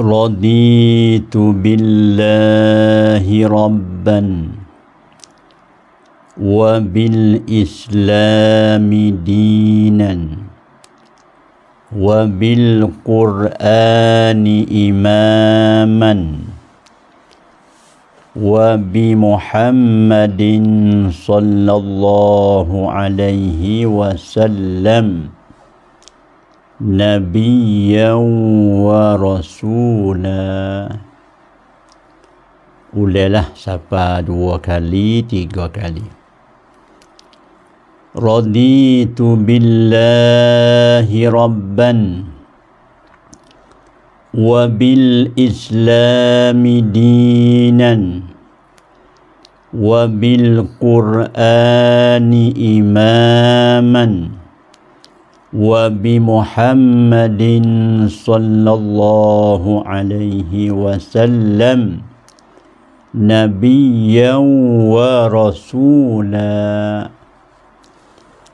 رضيت بالله ربا وبالإسلام دينا وبالقرآن إماما وبمحمد صلى الله عليه وسلم نبيا ورسولا Ulailah sapa dua kali, tiga kali. Raditu billahi rabban wa bil islami dinan wa bil qur'ani imaman وبمحمد sallallahu alaihi عليه وسلم نبيا ورسولا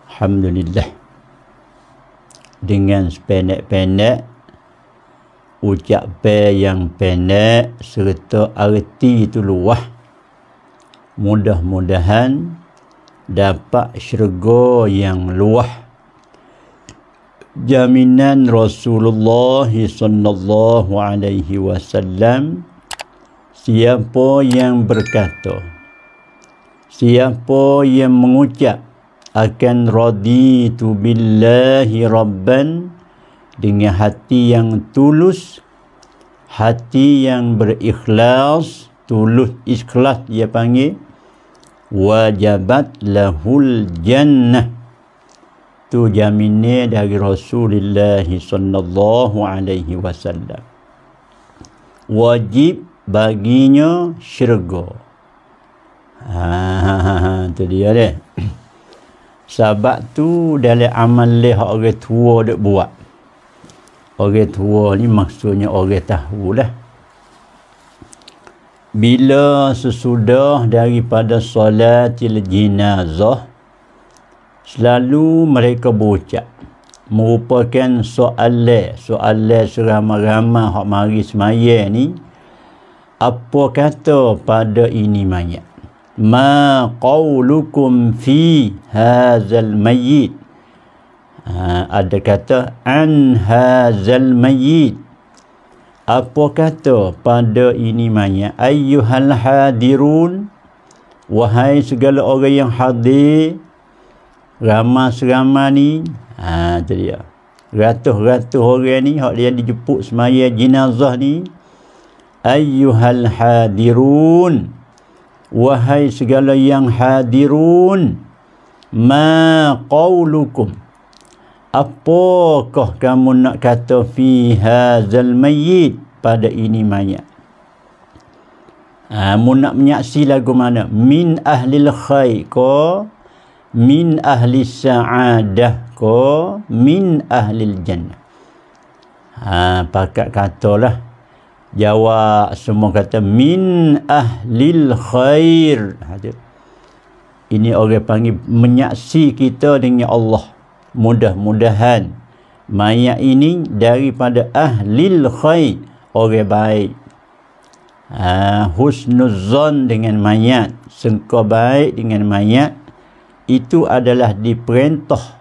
الحمد لله dengan sependek-pendek ucapan yang pendek serta arti itu luah mudah-mudahan dapat syurga yang luah jaminan Rasulullah sallallahu alaihi wasallam siapa yang berkata siapa yang mengucap akan raditu billahi rabban dengan hati yang tulus hati yang berikhlas tulus ikhlas dia panggil wajabat lahul jannah tu jaminnya dari Rasulullah sallallahu alaihi wasallam wajib baginya syurga ha tu dia deh sebab tu dalam amal leh orang tua dak buat orang tua ni maksudnya orang tahulah bila sesudah daripada solat jenazah selalu mereka berucap merupakan soalan soalan seramai-ramai hak mari semaya ni apa kata pada ini mayat ma qawlukum fi hazal mayyit ha, ada kata an hazal mayyit apa kata pada ini mayat ayyuhal hadirun wahai segala orang yang hadir ramah-seramah ni ha tu dia ratus-ratus orang ni hak dia dijemput semaya jenazah ni Ayuhal hadirun wahai segala yang hadirun ma qawlukum apakah kamu nak kata fi hazal mayyit pada ini mayat Ha, mu nak menyaksi lagu mana min ahlil khair min ahli sa'adah ko min ahli jannah ha pakat katalah jawab semua kata min ahli khair ha, ini orang panggil menyaksi kita dengan Allah mudah-mudahan mayat ini daripada ahli khair orang baik uh, husnuzon dengan mayat sengkau baik dengan mayat itu adalah diperintah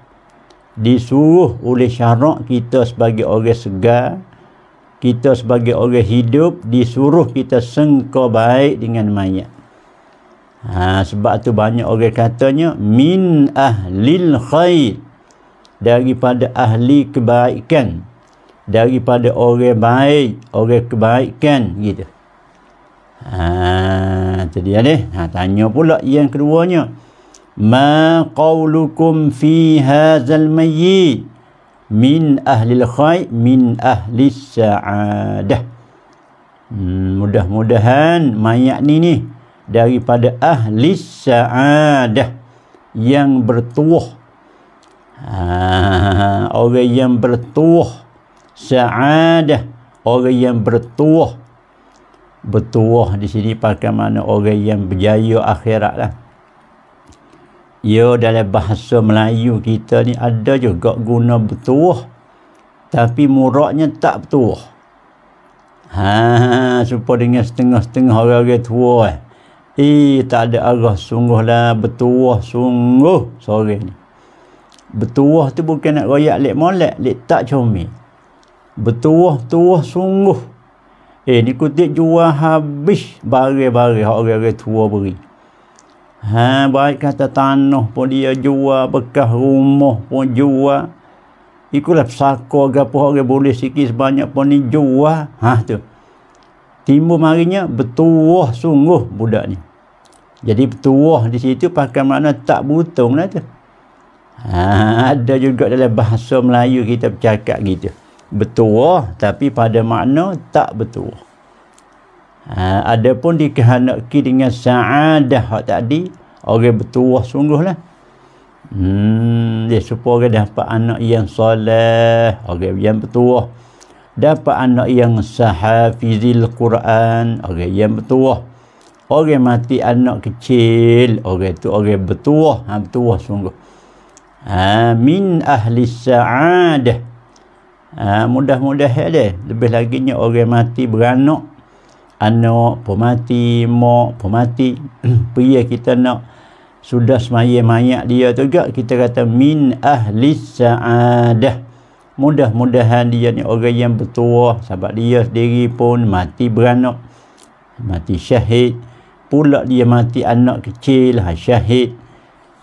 disuruh oleh syarak kita sebagai orang segar kita sebagai orang hidup disuruh kita sengka baik dengan mayat ha, sebab tu banyak orang katanya min ahlil khair daripada ahli kebaikan daripada orang baik orang kebaikan gitu ha, itu dia ha, tanya pula yang keduanya ما قولكم في هذا الميت من أهل الخير من أهل السعادة mudah-mudahan mayat ni ni daripada ahli saadah yang bertuah ha, orang yang bertuah saadah orang yang bertuah bertuah di sini pakai mana orang yang berjaya akhirat lah ya dalam bahasa Melayu kita ni ada juga guna bertuah tapi muraknya tak bertuah ha supaya dengan setengah-setengah orang-orang tua eh eh tak ada arah sungguhlah bertuah sungguh sore ni bertuah tu bukan nak royak lek molek lek tak comel bertuah tuah sungguh eh ni kutip jual habis barang-barang orang-orang tua beri Ha, baik kata tanah pun dia jual, bekas rumah pun jual. Ikulah pesako ke apa boleh sikit sebanyak pun ni jual. Ha tu. Timbul marinya bertuah sungguh budak ni. Jadi bertuah di situ pakai makna tak butung lah tu. Ha, ada juga dalam bahasa Melayu kita bercakap gitu. Bertuah tapi pada makna tak bertuah. Ha, ada pun dikehendaki dengan sa'adah hak tadi. Orang bertuah sungguhlah. Hmm, dia supaya orang dapat anak yang soleh, orang yang bertuah. Dapat anak yang sahafizil Quran, orang yang bertuah. Orang mati anak kecil, orang itu orang bertuah, ha, bertuah sungguh. Ha, min ahli sa'adah. Ha, mudah-mudah ada. Lebih laginya orang mati beranak anak pun mati mak pun mati pria kita nak sudah semaya mayak dia tu juga kita kata min ahli sa'adah mudah-mudahan dia ni orang yang bertuah sahabat dia sendiri pun mati beranak mati syahid pula dia mati anak kecil ha, syahid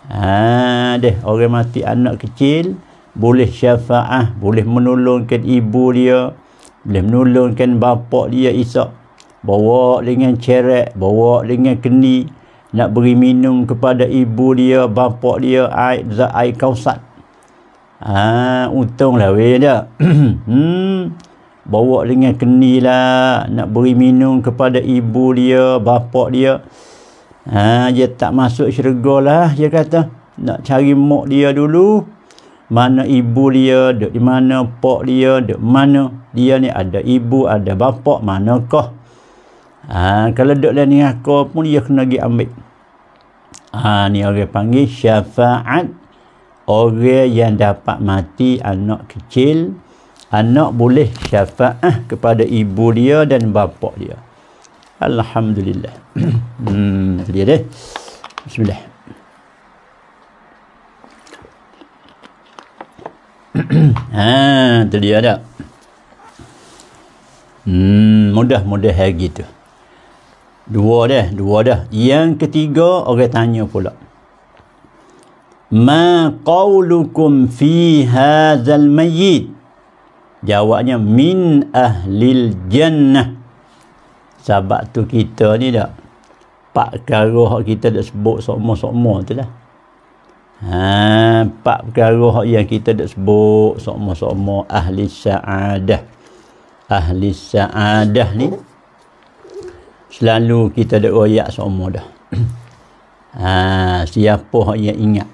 ha, deh orang mati anak kecil boleh syafa'ah boleh menolongkan ibu dia boleh menolongkan bapak dia isak bawa dengan ceret bawa dengan keni nak beri minum kepada ibu dia bapa dia air za air kausat ha untunglah weh dia hmm bawa dengan keni lah nak beri minum kepada ibu dia bapa dia ha dia tak masuk syurga lah dia kata nak cari mak dia dulu mana ibu dia di mana pak dia di mana dia ni ada ibu ada bapa manakah ha, kalau duduk lain aku pun dia kena pergi ambil ha, ni orang panggil syafaat orang yang dapat mati anak kecil anak boleh syafaat kepada ibu dia dan bapa dia Alhamdulillah hmm, dia deh Bismillah ha, tu dia hmm, mudah-mudah hari gitu Dua dah, dua dah. Yang ketiga orang tanya pula. Ma qawlukum fi hadzal mayyit? Jawabnya min ahli jannah. Sebab tu kita ni dah pak perkara hak kita dah sebut semua semua tu dah Ha, pak perkara hak yang kita dah sebut semua semua ahli saadah. Ahli saadah ni hmm? selalu kita ada ayat semua dah ha, siapa yang ingat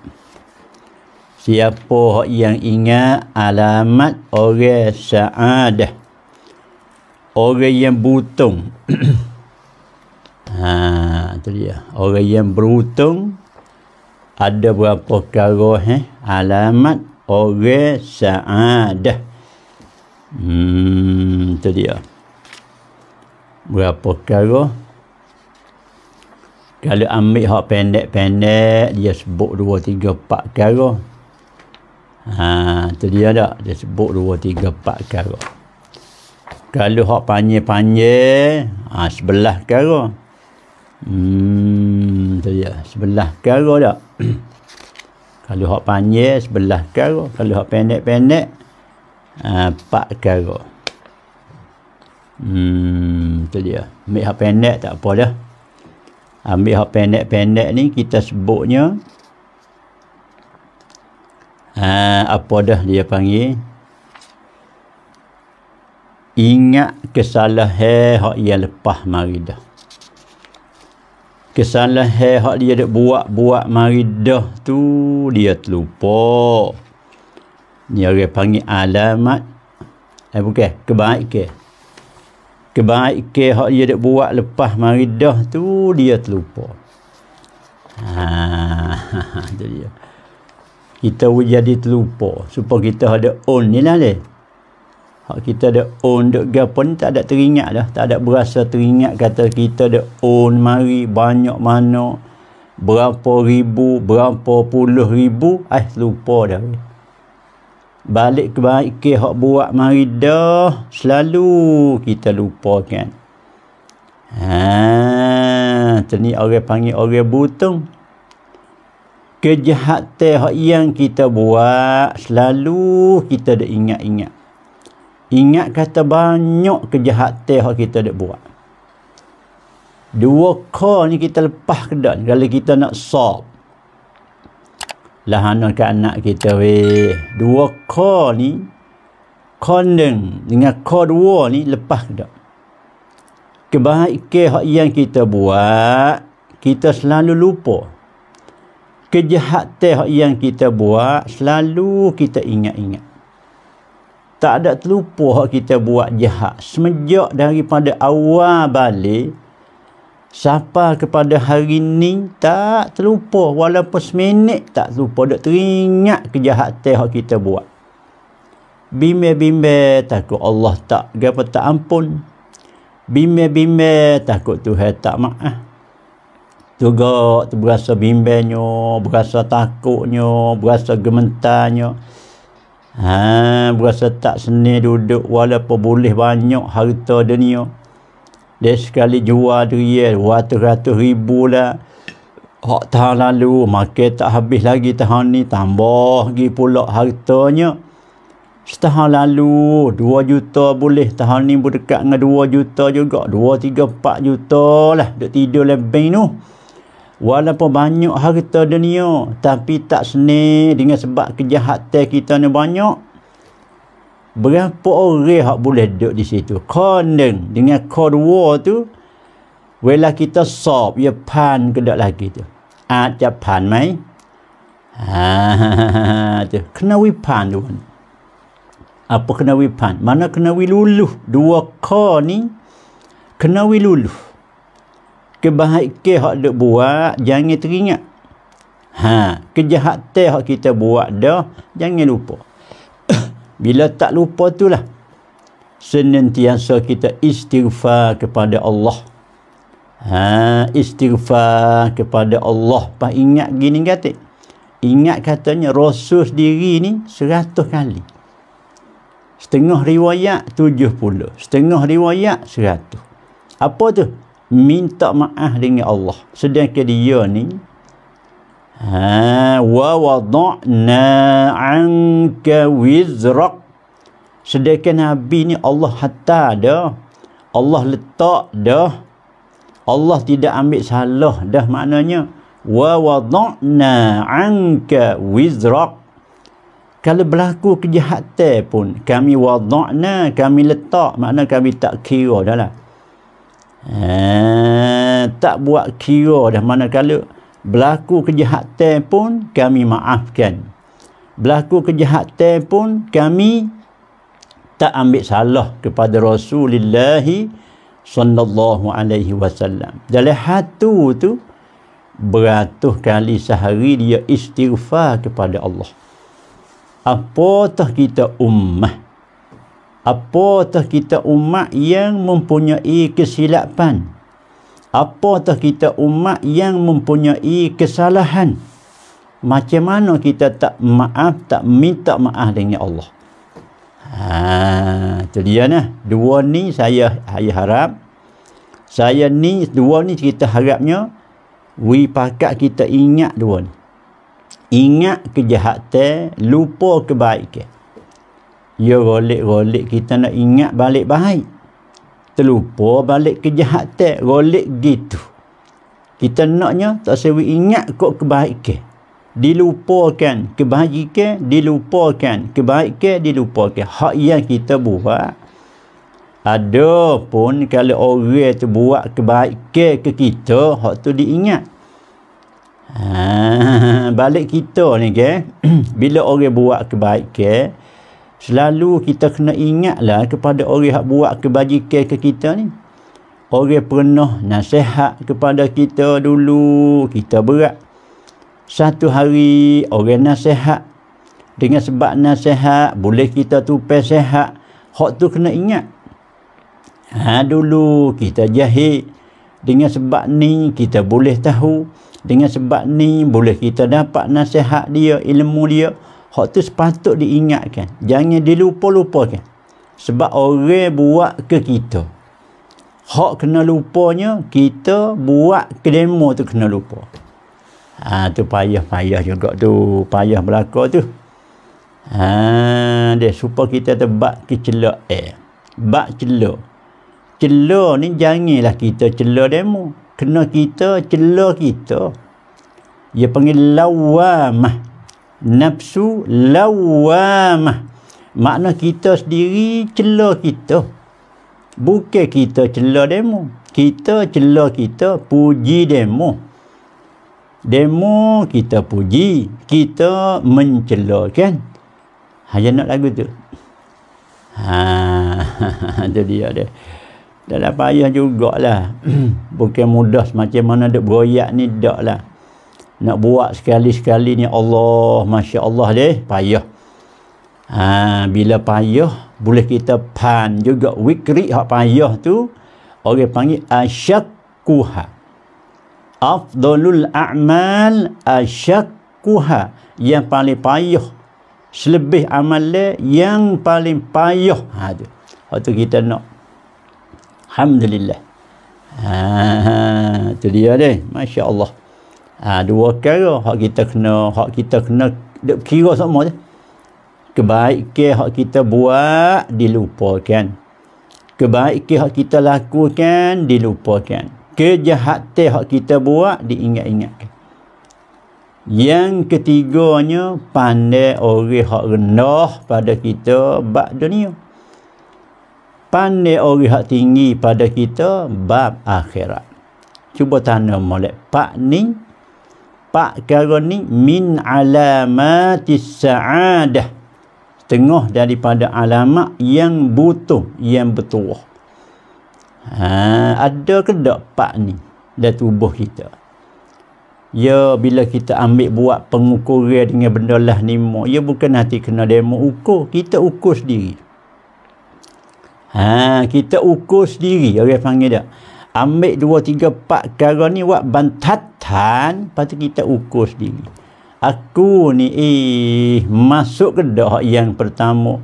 siapa yang ingat alamat orang sa'adah orang yang butung ha, itu dia orang yang berutung ada berapa kara eh? alamat orang sa'adah hmm, itu dia berapa kara kalau ambil hak pendek-pendek dia sebut dua tiga empat kara ha, tu dia tak dia sebut dua tiga empat kara kalau hak panjang-panjang ha, sebelah kara hmm, tu dia sebelah kara tak kalau hak panjang sebelah kara kalau hak pendek-pendek ha, empat ha, kara Hmm, itu dia. Ambil hak pendek tak apa dah. Ambil hak pendek-pendek ni kita sebutnya Ah, apa dah dia panggil? Ingat kesalahan hak dia lepas mari dah. Kesalahan hak dia dah buat-buat mari dah tu dia terlupa. Ni orang panggil alamat. Eh bukan, kebaikan. Ke? kebaikan hak dia dak buat lepas mari dah tu dia terlupa. Ha itu dia. Kita jadi terlupa supaya kita ada own ni lah ni. Hak kita ada own, dak gapo ni tak ada teringat dah, tak ada berasa teringat kata kita ada own mari banyak mana berapa ribu, berapa puluh ribu, eh lupa dah balik kebaikan hak buat mari dah selalu kita lupakan ha tadi orang panggil orang butung kejahatan hak yang kita buat selalu kita dah ingat-ingat ingat kata banyak kejahatan hak kita dah buat dua kali ni kita lepas ke dah kalau kita nak sob lah ke anak kita we dua ko ni ko deng dengan ko dua ni lepas dah kebaikan yang kita buat kita selalu lupa kejahatan yang kita buat selalu kita ingat-ingat tak ada terlupa yang kita buat jahat semenjak daripada awal balik siapa kepada hari ni tak terlupa walaupun seminit tak terlupa dok teringat kejahatan hak kita buat Bimbe bimbe takut Allah tak gapo tak ampun Bimbe bimbe takut Tuhan tak maaf juga tu berasa bimbelnya berasa takutnya berasa gementarnya ha berasa tak seni duduk walaupun boleh banyak harta dunia dia sekali jual dia ratus ratus ribu lah. Hak tahun lalu, makin tak habis lagi tahan ni. Tambah lagi pula hartanya. Setahun lalu, dua juta boleh. Tahan ni berdekat dengan 2 juta juga. dua tiga empat juta lah. Duk tidur lebih ni. Walaupun banyak harta dunia, tapi tak seni dengan sebab kejahatan kita ni banyak berapa orang hak boleh duduk di situ konen dengan Cold war tu wala kita sob ia ya pan ke dak lagi tu ah ja pan mai ha kena wi pan tu apa kena wi pan mana kena wi lulu dua ko ni kena Ke lulu kebaikan hak dak buat jangan teringat ha kejahatan hak kita buat dah jangan lupa bila tak lupa tu itulah senantiasa kita istighfar kepada Allah ha, istighfar kepada Allah pak ingat gini kata ingat katanya rosus diri ni seratus kali setengah riwayat tujuh puluh setengah riwayat seratus apa tu minta maaf dengan Allah sedangkan dia ni Ha, wa وَوَضَعْنَا عَنْكَ وِزْرَقْ Sedangkan Nabi ni Allah hatta dah. Allah letak dah. Allah tidak ambil salah dah maknanya. وَوَضَعْنَا عَنْكَ وِزْرَقْ Kalau berlaku kejahatan pun, kami wadu'na, kami letak. Makna kami tak kira dah lah. Eh, tak buat kira dah mana kalau berlaku kejahatan pun kami maafkan berlaku kejahatan pun kami tak ambil salah kepada Rasulullah sallallahu alaihi wasallam dalam hatu tu beratus kali sehari dia istighfar kepada Allah Apa tah kita ummah Apa tah kita umat yang mempunyai kesilapan apa apatah kita umat yang mempunyai kesalahan macam mana kita tak maaf tak minta maaf dengan Allah ha dia nah dua ni saya saya harap saya ni dua ni kita harapnya we pakat kita ingat dua ni ingat kejahatan lupa kebaikan ya rolek-rolek kita nak ingat balik baik terlupa balik kejahatan golek gitu kita naknya tak sewi ingat kok kebaikan dilupakan kebaikan dilupakan kebaikan dilupakan hak yang kita buat ada pun kalau orang tu buat kebaikan ke kita hak tu diingat ha, balik kita ni ke bila orang buat kebaikan selalu kita kena ingatlah kepada orang yang buat kebajikan ke kita ni orang pernah nasihat kepada kita dulu kita berat satu hari orang nasihat dengan sebab nasihat boleh kita tupai sehat hak tu kena ingat ha dulu kita jahil dengan sebab ni kita boleh tahu dengan sebab ni boleh kita dapat nasihat dia ilmu dia Hak tu sepatut diingatkan. Jangan dilupa-lupakan. Sebab orang buat ke kita. Hak kena lupanya, kita buat demo tu kena lupa. Ha, tu payah-payah juga tu. Payah berlaku tu. Ha, dia supaya kita terbak ke celak eh. Bak celak. Celak ni janganlah kita celak demo. Kena kita celak kita. Dia panggil lawamah nafsu lawamah makna kita sendiri cela kita bukan kita cela demo kita cela kita puji demo demo kita puji kita mencela kan hanya nak lagu tu ha tu dia dia dalam payah jugalah bukan mudah macam mana dia beroyak ni tak lah nak buat sekali-sekali ni Allah Masya Allah deh payah ha, bila payah boleh kita pan juga wikri hak payah tu orang panggil asyakuha afdolul a'mal asyakuha yang paling payah selebih amalnya yang paling payah ha, tu. waktu kita nak Alhamdulillah ha, ha, ha. tu dia deh Masya Allah ha, dua kira hak kita kena hak kita kena kira semua je kebaikan hak kita buat dilupakan kebaikan hak kita lakukan dilupakan kejahatan hak kita buat diingat-ingatkan yang ketiganya pandai orang hak rendah pada kita bab dunia pandai orang hak tinggi pada kita bab akhirat cuba tanya molek pak ning Pak perkara ni min alamatis sa'adah tengah daripada alamat yang butuh yang betul ha, ada ke tak pak ni dalam tubuh kita ya bila kita ambil buat pengukuran dengan benda lah ni ya bukan hati kena demo ukur kita ukur sendiri ha, kita ukur sendiri orang panggil tak ambil dua, tiga, empat perkara ni buat bantatan lepas kita ukur sendiri aku ni eh masuk ke dak yang pertama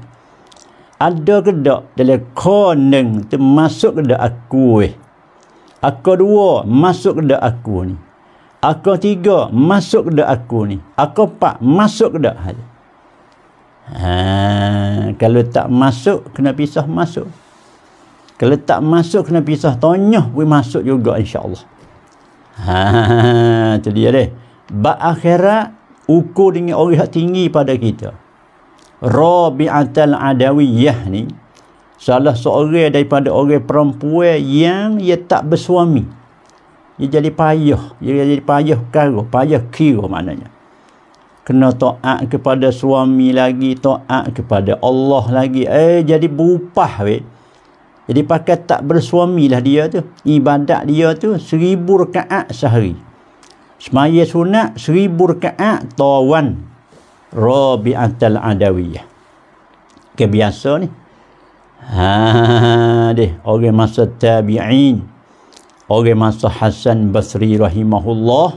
ada ke dak dalam koneng tu masuk ke dak aku eh aku dua masuk ke dak aku ni aku tiga masuk ke dak aku ni aku empat masuk ke dak ha, kalau tak masuk kena pisah masuk kalau tak masuk kena pisah tonyoh boleh masuk juga insyaAllah ha, tu dia deh bak akhirat ukur dengan orang yang tinggi pada kita Rabi'atal Adawiyah ni salah seorang daripada orang perempuan yang ia tak bersuami dia jadi payah dia jadi payah kira payah kira maknanya kena to'ak kepada suami lagi to'ak kepada Allah lagi eh jadi bupah weh jadi pakai tak bersuami lah dia tu. Ibadat dia tu seribu rekaat sehari. Semaya sunat seribu rekaat tawan Rabi'atul Adawiyah. Kebiasa ni. Ha deh orang masa tabi'in. Orang masa Hasan Basri rahimahullah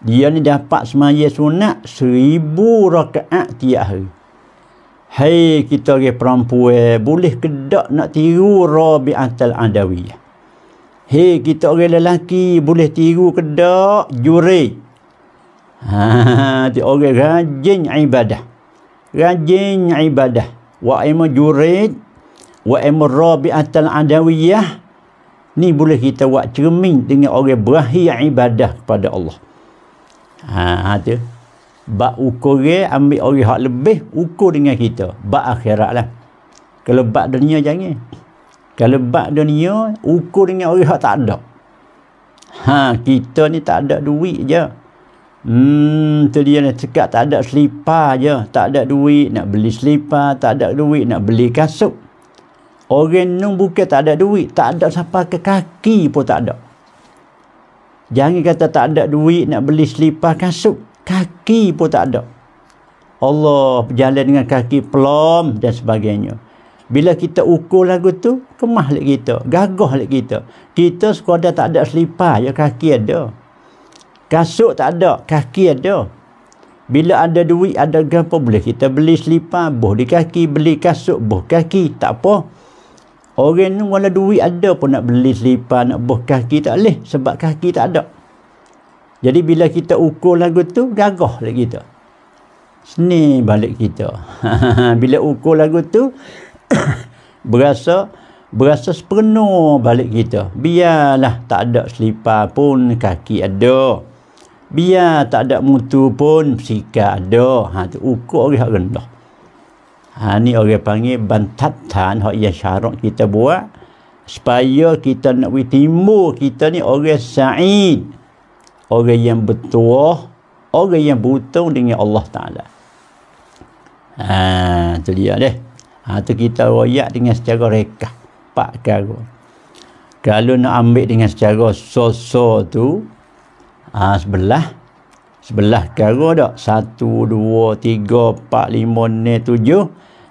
dia ni dapat semaya sunat seribu rakaat tiap hari. Hey kita ke perempuan boleh kedak nak tiru Rabi'atul Adawiyah. Hey kita ke lelaki boleh tiru kedak juri. Ha ti orang rajin ibadah. Rajin ibadah. Wa ima juri wa ima Rabi'atul Adawiyah ni boleh kita buat cermin dengan orang berahi ibadah kepada Allah. Ha, ha tu bak ukur ambil orang hak lebih ukur dengan kita bak akhirat lah kalau bak dunia jangan kalau bak dunia ukur dengan orang hak tak ada ha kita ni tak ada duit je hmm tu dia nak cakap tak ada selipar je tak ada duit nak beli selipar tak ada duit nak beli kasut orang ni bukan tak ada duit tak ada siapa ke kaki pun tak ada jangan kata tak ada duit nak beli selipar kasut kaki pun tak ada Allah berjalan dengan kaki pelom dan sebagainya bila kita ukur lagu tu kemah lagi kita gagah lagi kita kita sekadar tak ada selipar ya kaki ada kasut tak ada kaki ada bila ada duit ada gapo boleh kita beli selipar boh di kaki beli kasut boh kaki tak apa orang ni wala duit ada pun nak beli selipar nak boh kaki tak boleh sebab kaki tak ada jadi bila kita ukur lagu tu gagah lagi kita. Seni balik kita. bila ukur lagu tu berasa berasa sepenuh balik kita. Biarlah tak ada selipar pun kaki ada. Biar tak ada mutu pun sika ada. Ha tu ukur dia rendah. Ha ni orang panggil bantatan hak yang syarat kita buat supaya kita nak timbul kita ni orang sa'id orang yang bertuah orang yang berhutang dengan Allah Ta'ala ha, tu dia deh ha, tu kita royak dengan secara reka pak karo kalau nak ambil dengan secara so-so tu ha, sebelah sebelah karo tak satu, dua, tiga, empat, lima, enam, tujuh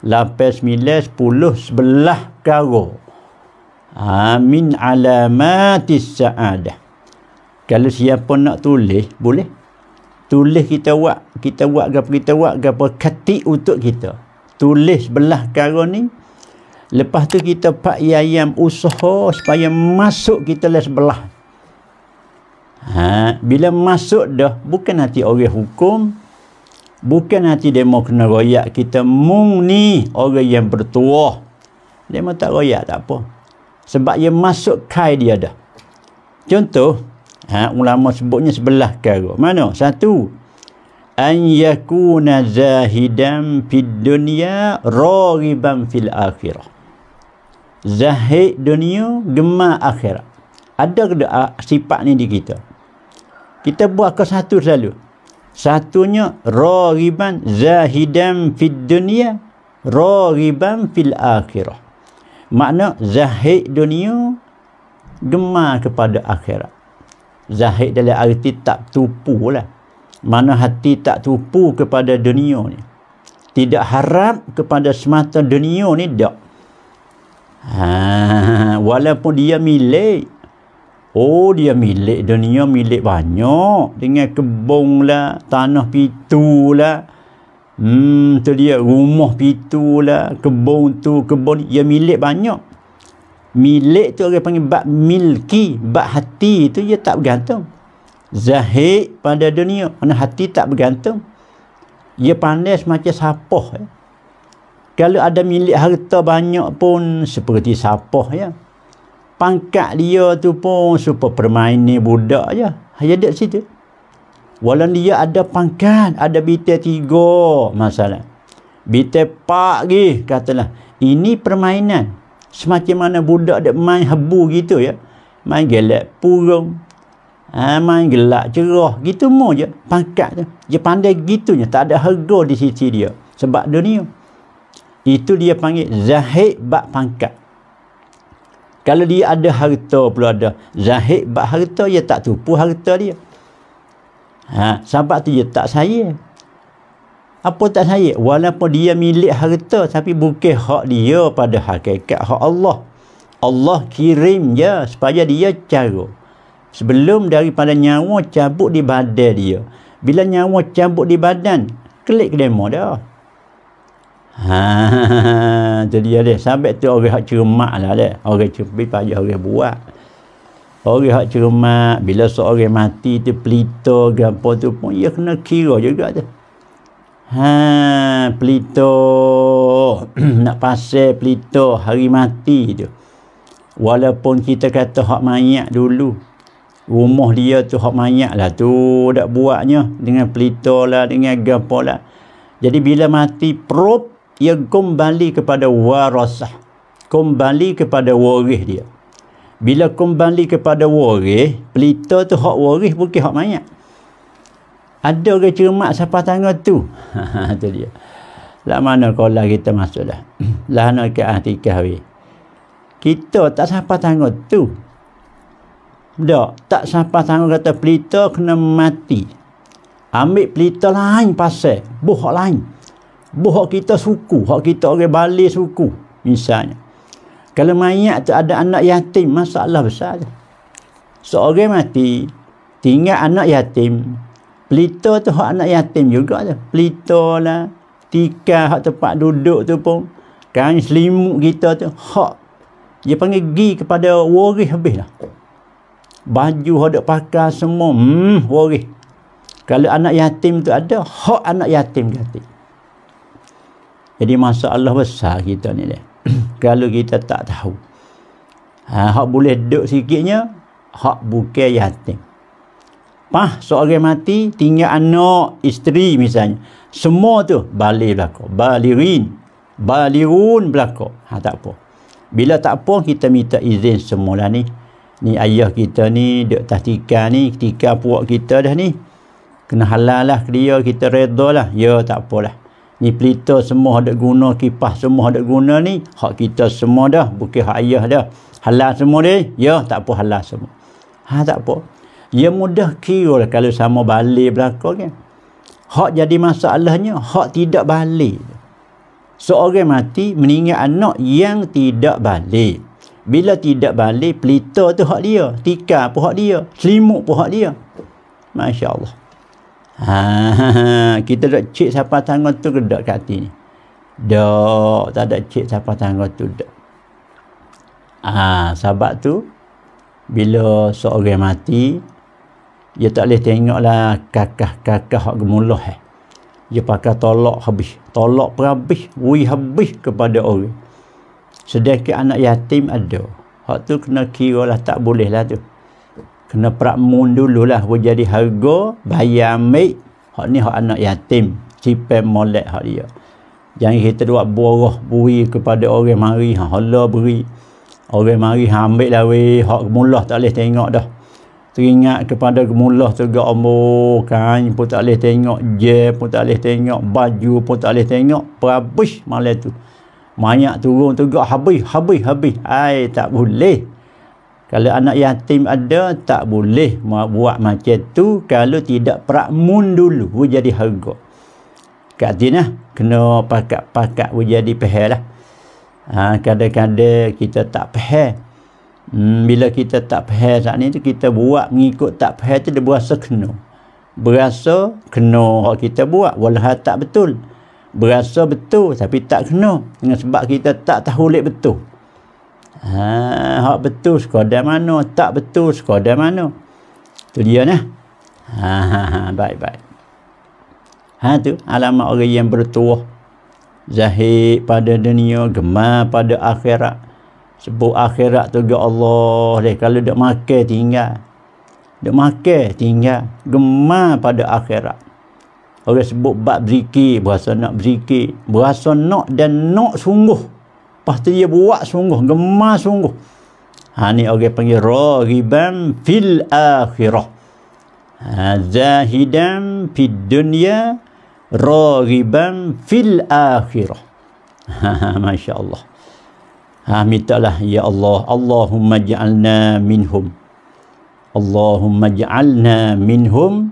lapan, sembilan, sepuluh sebelah karo Amin ha, alamatis sa'adah kalau siapa nak tulis boleh tulis kita buat kita buat gapo kita buat gapo kati untuk kita tulis belah karo ni lepas tu kita pak yayam usaha supaya masuk kita les belah ha bila masuk dah bukan hati orang hukum bukan hati demo kena royak kita mung ni orang yang bertuah demo tak royak tak apa sebab dia masuk kai dia dah contoh ha, ulama sebutnya sebelah karut mana satu an yakuna zahidan fid dunya rariban fil akhirah zahid dunia gemar akhirah. ada ke ah, sifat ni di kita kita buat ke satu selalu satunya rariban zahidam fid dunia, rariban fil akhirah makna zahid dunia gemar kepada akhirah zahid dalam arti tak tupu lah mana hati tak tupu kepada dunia ni tidak harap kepada semata dunia ni tak ha, walaupun dia milik oh dia milik dunia milik banyak dengan kebong lah tanah pitu lah hmm tu dia rumah pitu lah kebong tu kebong dia milik banyak milik tu orang panggil bab milki bab hati tu dia tak bergantung zahid pada dunia mana hati tak bergantung dia pandai semacam sapoh ya. kalau ada milik harta banyak pun seperti sapoh ya pangkat dia tu pun super permain ni budak ya hanya dekat situ Walau dia ada pangkat ada bintang tiga masalah bintang pak lagi katalah ini permainan Semacam mana budak dia main hebu gitu ya main gelap purung ha, main gelap cerah gitu mu je pangkat tu dia pandai gitunya tak ada harga di sisi dia sebab dunia itu dia panggil zahid bak pangkat kalau dia ada harta pula ada zahid bak harta dia tak tupu harta dia ha, sebab tu dia tak sayang apa tak saya walaupun dia milik harta tapi bukan hak dia pada hakikat hak Allah Allah kirim dia supaya dia cara sebelum daripada nyawa cabut di badan dia bila nyawa cabut di badan klik demo dah ha jadi ada sampai tu orang hak cermat lah dia orang cepi pajak orang buat orang hak cermat bila seorang mati tu pelita gampang tu pun dia kena kira juga tu Ha, pelito. Nak pasir pelito hari mati tu. Walaupun kita kata hak mayat dulu. Rumah dia tu hak mayat lah tu. Tak buatnya dengan pelito lah, dengan gapa lah. Jadi bila mati, prop, ia kembali kepada warasah. Kembali kepada waris dia. Bila kembali kepada waris, pelito tu hak waris bukan hak mayat ada orang cermat sampai tangga tu tu dia lah mana kalau kita masuk dah lah nak ke atikah we kita tak sampai tangga tu dak tak sampai tangga kata pelita kena mati ambil pelita lain pasal buh lain buh kita suku hak kita orang Bali suku misalnya kalau mayat tu ada anak yatim masalah besar seorang mati tinggal anak yatim Pelita tu hak anak yatim juga tu. Pelita lah. Tika hak tempat duduk tu pun. Kain selimut kita tu. Hak. Dia panggil pergi kepada waris habis lah. Baju hak pakai semua. Hmm, waris. Kalau anak yatim tu ada, hak anak yatim kata. Jadi masalah besar kita ni dia. Kalau kita tak tahu. Ha, hak boleh duduk sikitnya, hak bukan yatim pah seorang mati tinggal anak isteri misalnya semua tu balik belakang balirin balirun belako, ha, tak apa bila tak apa kita minta izin semula ni ni ayah kita ni duk tahtikan ni ketika puak kita dah ni kena halal lah ke dia kita reda lah ya tak apalah ni pelita semua ada guna kipas semua ada guna ni hak kita semua dah bukan hak ayah dah halal semua ni ya tak apa halal semua ha tak apa ia mudah kira lah kalau sama balik belakang kan hak jadi masalahnya hak tidak balik seorang mati meninggal anak yang tidak balik bila tidak balik pelita tu hak dia tika pun hak dia selimut pun hak dia Masya Allah ha, kita dah cek siapa tangan tu ke tak kat sini dah tak ada cek siapa tangan tu dah ha, sahabat tu bila seorang mati ia tak boleh lah kakak-kakak hak gemuluh eh. Ia pakai tolak habis. Tolak perhabis. Wih habis kepada orang. Sedekat anak yatim ada. Hak tu kena kira lah tak boleh lah tu. Kena prakmun dulu lah. jadi harga bayar ambil. Hak ni hak anak yatim. Cipen molek hak dia. Jangan kita buat boroh bui kepada orang mari. Hala beri. Orang mari ambil lah weh. Hak mulah tak boleh tengok dah teringat kepada gemulah tergak omoh kain pun tak boleh tengok je pun tak boleh tengok baju pun tak boleh tengok perabis malam tu banyak turun tergak habis habis habis ai tak boleh kalau anak yatim ada tak boleh buat macam tu kalau tidak prakmun dulu jadi harga katinah kena pakat-pakat jadi pehel lah ha, kadang-kadang kita tak pehel Hmm, bila kita tak faham saat ni tu kita buat mengikut tak faham tu dia berasa kena. Berasa kena hak kita buat walaupun tak betul. Berasa betul tapi tak kena dengan sebab kita tak tahu lek betul. Ha, hak betul sekadar mana, tak betul sekadar mana. Tu dia nah. Ha, ha, ha, baik baik. Ha tu alamat orang yang bertuah. Zahid pada dunia, gemar pada akhirat sebut akhirat tu ke Allah deh kalau dak makan tinggal dak makan tinggal gemar pada akhirat orang sebut bab zikir berasa nak berzikir bahasa nak dan nak sungguh pasti dia buat sungguh gemar sungguh ha ni orang panggil raghiban fil akhirah ha, zahidan fid dunya raghiban fil akhirah ha, masyaallah Ha, minta lah ya Allah Allahumma ja'alna minhum Allahumma ja'alna minhum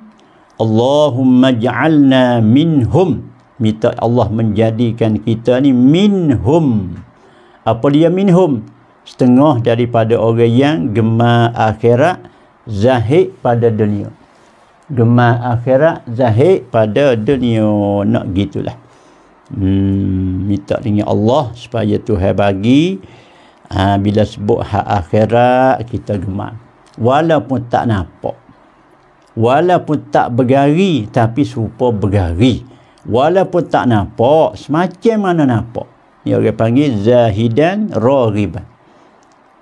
Allahumma ja'alna minhum minta Allah menjadikan kita ni minhum apa dia minhum setengah daripada orang yang gemar akhirat zahid pada dunia gemar akhirat zahid pada dunia nak gitulah hmm, minta dengan Allah supaya Tuhan bagi ha, bila sebut hak akhirat kita gemar walaupun tak nampak walaupun tak bergari tapi serupa bergari walaupun tak nampak semacam mana nampak ni orang panggil zahidan rohriban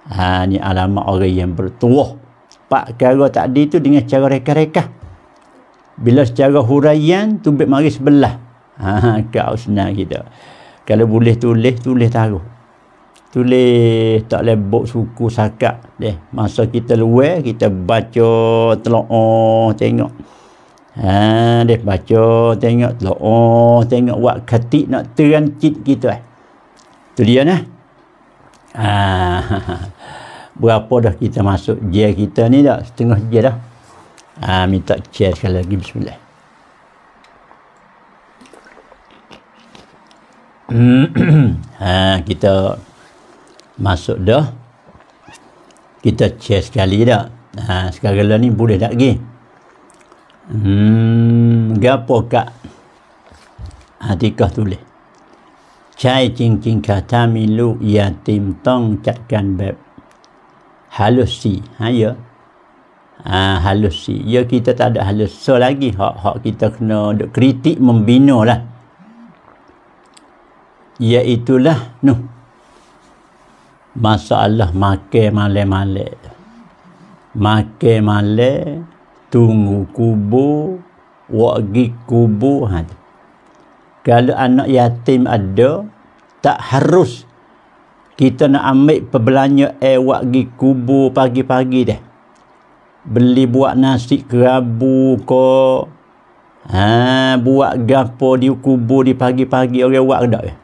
ha, ni alamat orang yang bertuah pak kara tadi tu dengan cara reka-reka bila secara huraian tu mari sebelah ha, kau senang kita kalau boleh tulis tulis taruh tulis tak lebok suku sakak deh masa kita luar kita baca telaah tengok ha deh baca tengok telaah tengok buat ketik nak terancit kita eh tu dia nah ha, berapa dah kita masuk jail kita ni dah setengah jail dah ha, minta chair sekali lagi bismillah Hmm. ha, kita masuk dah kita cek sekali dah ha, sekarang ni boleh tak pergi hmm gapo kak hatikah tulis cai cing cing kata milu tim tong catkan beb halus si ha ya ha, halus si ya kita tak ada halus so lagi hak-hak kita kena kritik membina lah iaitulah Nuh masalah make malam malam, make malam tunggu kubu, wagi kubur ha. kalau anak yatim ada tak harus kita nak ambil perbelanja eh wagi kubur pagi-pagi dah beli buat nasi kerabu ke ha, buat gapo di kubur di pagi-pagi orang okay, buat tak ya?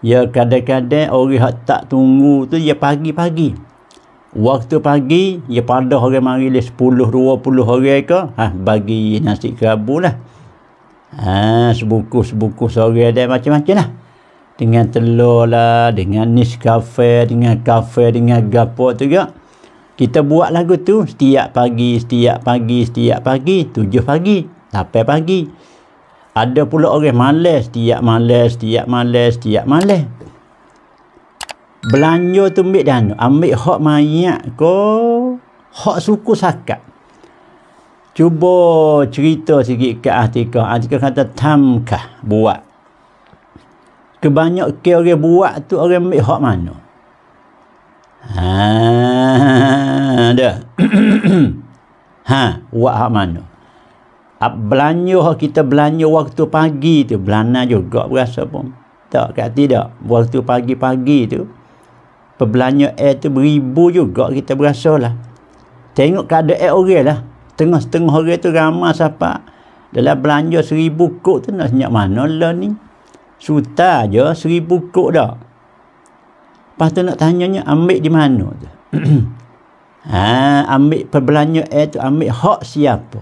Ya kadang-kadang orang yang tak tunggu tu ya pagi-pagi. Waktu pagi ya pada orang mari le 10 20 orang ke ha bagi nasi kerabu lah. Ha sebuku sebuku sore ada macam-macam lah. Dengan telur lah, dengan nis kafe, dengan kafe, dengan gapo tu juga. Kita buat lagu tu setiap pagi, setiap pagi, setiap pagi, tujuh pagi, sampai pagi ada pula orang malas tiap malas tiap malas tiap malas belanja tu ambil dana ambil hak mayat ko hak suku sakat cuba cerita sikit ke artikel artikel kata tamkah buat Kebanyakan ke orang buat tu orang ambil hak mana ha ada ha buat hak mana belanja kita belanja waktu pagi tu belana juga berasa pun tak kat tidak waktu pagi-pagi tu perbelanja air tu beribu juga kita berasa lah tengok kadar air orang lah tengah-tengah orang tu ramah siapa dalam belanja seribu kok tu nak senyap mana lah ni suta je seribu kok dah lepas tu nak tanyanya ambil di mana tu ha, ambil perbelanja air tu ambil hak siapa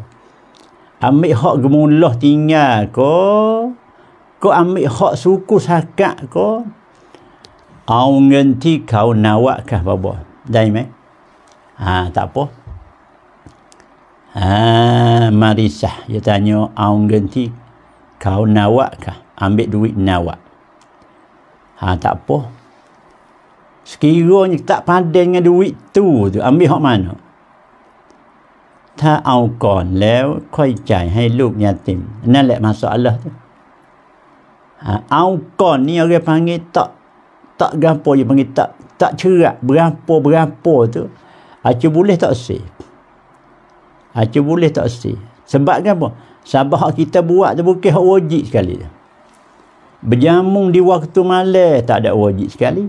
ambil hak gemuluh tinggal ko ko ambil hak suku sakak ko au ngenti kau nawak kah babo dai me ha tak apa ha marisah dia tanya au ngenti kau nawak kah ambil duit nawak ha tak apa sekiranya tak pandai dengan duit tu tu ambil hak mana ถ้าเอาก่อนแล้วค่อยจ่ายให้ลูกยาติมนั่นแหละมาสอนเลยเอาก่อนนี่เรียกพังิตะตะกระโปอยู่พังิตะตะเชื่อเบื้องโปเบื้องโปตัวอาจจะบุลิตะสิอาจจะบุลิตะสิสบายกันบ่สบายคิดบวกจะบุกเข้าวจีสักลีบจามุงดีวักตุมาเล่ตัดเอาวจีสักลี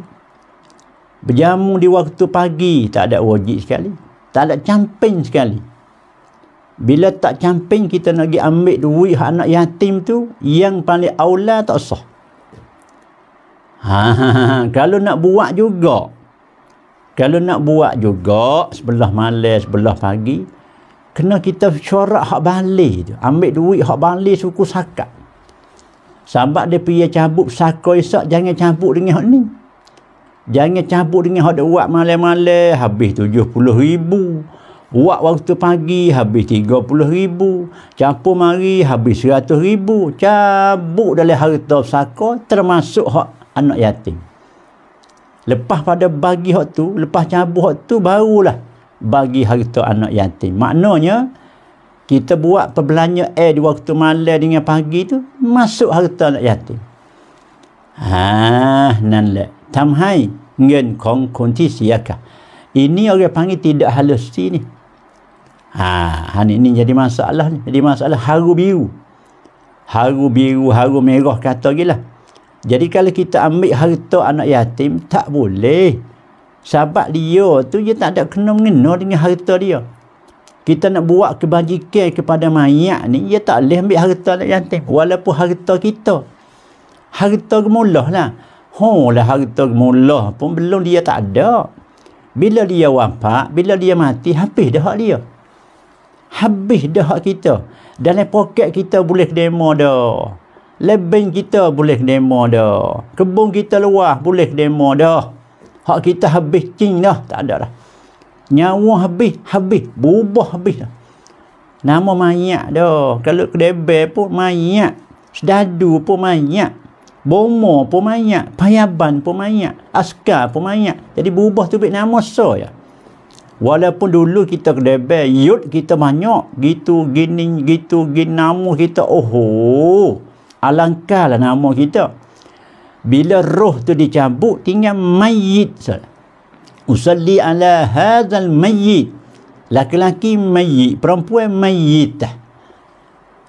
บจามุงดีวักตุพากีตัดเอาวจีสักลีตัดจัมเป็นสักลี bila tak camping kita nak pergi ambil duit anak yatim tu yang paling aula tak sah ha, ha, ha, ha, kalau nak buat juga kalau nak buat juga sebelah malam sebelah pagi kena kita syarat hak balik tu ambil duit hak balik suku sakat sebab dia pergi cabut sakau esok jangan cabut dengan hak ni jangan cabut dengan hak dia malam-malam habis 70 ribu Buat waktu pagi habis RM30,000. Campur mari habis RM100,000. Cabuk dari harta saka termasuk hak anak yatim. Lepas pada bagi hak tu, lepas cabuk hak tu, barulah bagi harta anak yatim. Maknanya, kita buat perbelanja air di waktu malam dengan pagi tu, masuk harta anak yatim. Ah, nan le. Tamhai, ngen kong kunti siyakah. Ini orang panggil tidak halus ni. Ha, ini ha, jadi masalah Jadi masalah haru biru. Haru biru, haru merah kata gila. Jadi kalau kita ambil harta anak yatim, tak boleh. Sebab dia tu, dia tak ada kena mengenal dengan harta dia. Kita nak buat kebajikan kepada mayat ni, dia tak boleh ambil harta anak yatim. Walaupun harta kita. Harta gemulah lah. Oh lah harta gemulah pun belum dia tak ada. Bila dia wafat, bila dia mati, habis dah hak dia habis dah hak kita dalam poket kita boleh demo dah leben kita boleh demo dah kebun kita luas boleh demo dah hak kita habis cing dah tak ada dah nyawa habis habis bubuh habis dah nama mayat dah kalau kedebe pun mayat sedadu pun mayat bomo pun mayat payaban pun mayat askar pun mayat jadi bubuh tu bila nama saya ya walaupun dulu kita kedebel yud kita banyak gitu gini gitu gini nama kita oh alangkahlah nama kita bila roh tu dicabut tinggal mayit usalli ala hadzal mayit laki-laki mayit perempuan mayit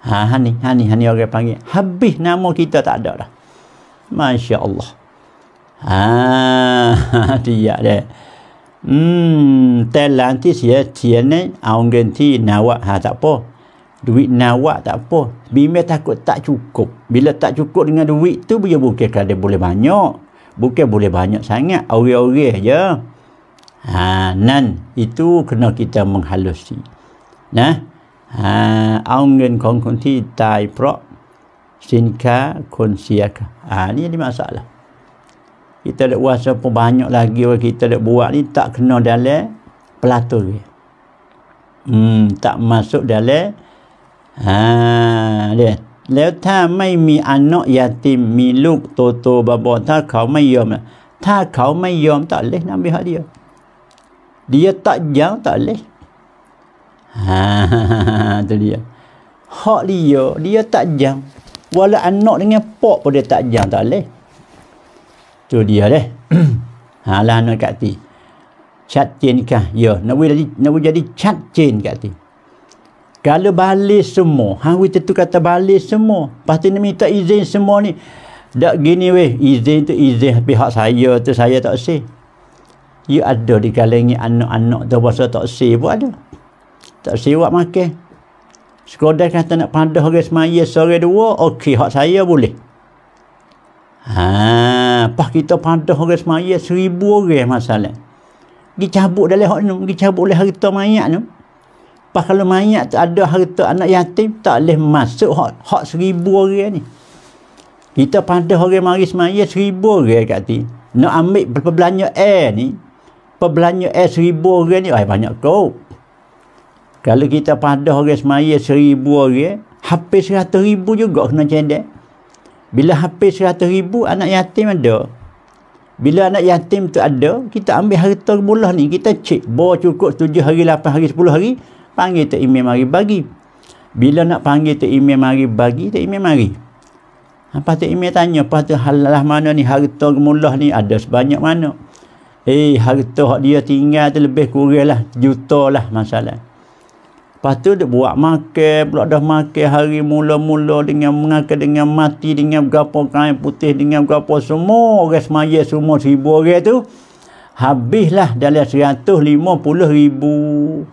ha Hani hani hani ha ni orang panggil habis nama kita tak ada dah masya-Allah ha dia dah แต่หลานที่เสียเสียนี่เอาเงินที่นาวะหาตะโปดุวินาวะตะโปบีเมตากุตะจุกุบบิลตะจุกุบดังดุวิตุบิยบุเกะได้บุเล่บานยอบุเกะบุเล่บานยอสังเกตเอาเรียเจ้านั่นอิตุคือเราคิดจะมังฮัลโลซีนะเอาเงินของคนที่ตายเพราะสินค้าคนเสียอ่านี่ที่มาสั่งละ kita nak puasa pun banyak lagi orang kita nak buat ni tak kena dalam pelatur hmm, tak masuk dalam ha dia แล้วถ้าไม่มีอนุญาติมีลูกโตโตบาบอถ้าเขาไม่ยอมถ้าเขาไม่ยอมตัดเลยนะมีฮะเดียวเดียตัดยังตัดเลยฮ่าตัวเดียวฮะเดียวเดียตัดยังว่าละอนุญาตเนี่ยปอกพอเดียตัดยังตัดเลย tu dia deh ha lah nak kati chat chain kah ya nak jadi nak jadi chat chain kati kalau balik semua hang kita tu kata balik semua pasti nak minta izin semua ni dak gini weh izin tu izin pihak saya tu saya tak sih you ya ada di kalangan anak-anak tu bahasa tak sih pun ada tak sih buat makan sekolah kata nak pandah orang semaya sore dua ok hak saya boleh haa pas kita padah orang semaya seribu orang masalah. cabut dalam hak ni, cabut oleh harta mayat ni. Pas kalau mayat tak ada harta anak yatim, tak boleh masuk hak, hak seribu orang ni. Kita padah orang mari semaya seribu orang kat ti. Nak ambil perbelanja air ni, perbelanja air seribu orang ni, ay, banyak kau. Kalau kita padah orang semaya seribu orang, hampir seratus ribu juga kena cendek. Bila hampir seratus ribu anak yatim ada. Bila anak yatim tu ada, kita ambil harta mula ni. Kita cek. Bawa cukup tujuh hari, lapan hari, sepuluh hari. Panggil tak imam hari bagi. Bila nak panggil tak imam hari bagi, tak imam hari. Apa tak imam tanya? Apa tu halalah mana ni? Harta mula ni ada sebanyak mana? Eh, harta dia tinggal tu lebih kurang lah. Juta lah masalah. Lepas tu dia buat makan, pula dah makan hari mula-mula dengan mengakan dengan mati, dengan berapa kain putih, dengan berapa semua orang semayah semua seribu orang tu. Habislah dalam seratus lima puluh ribu.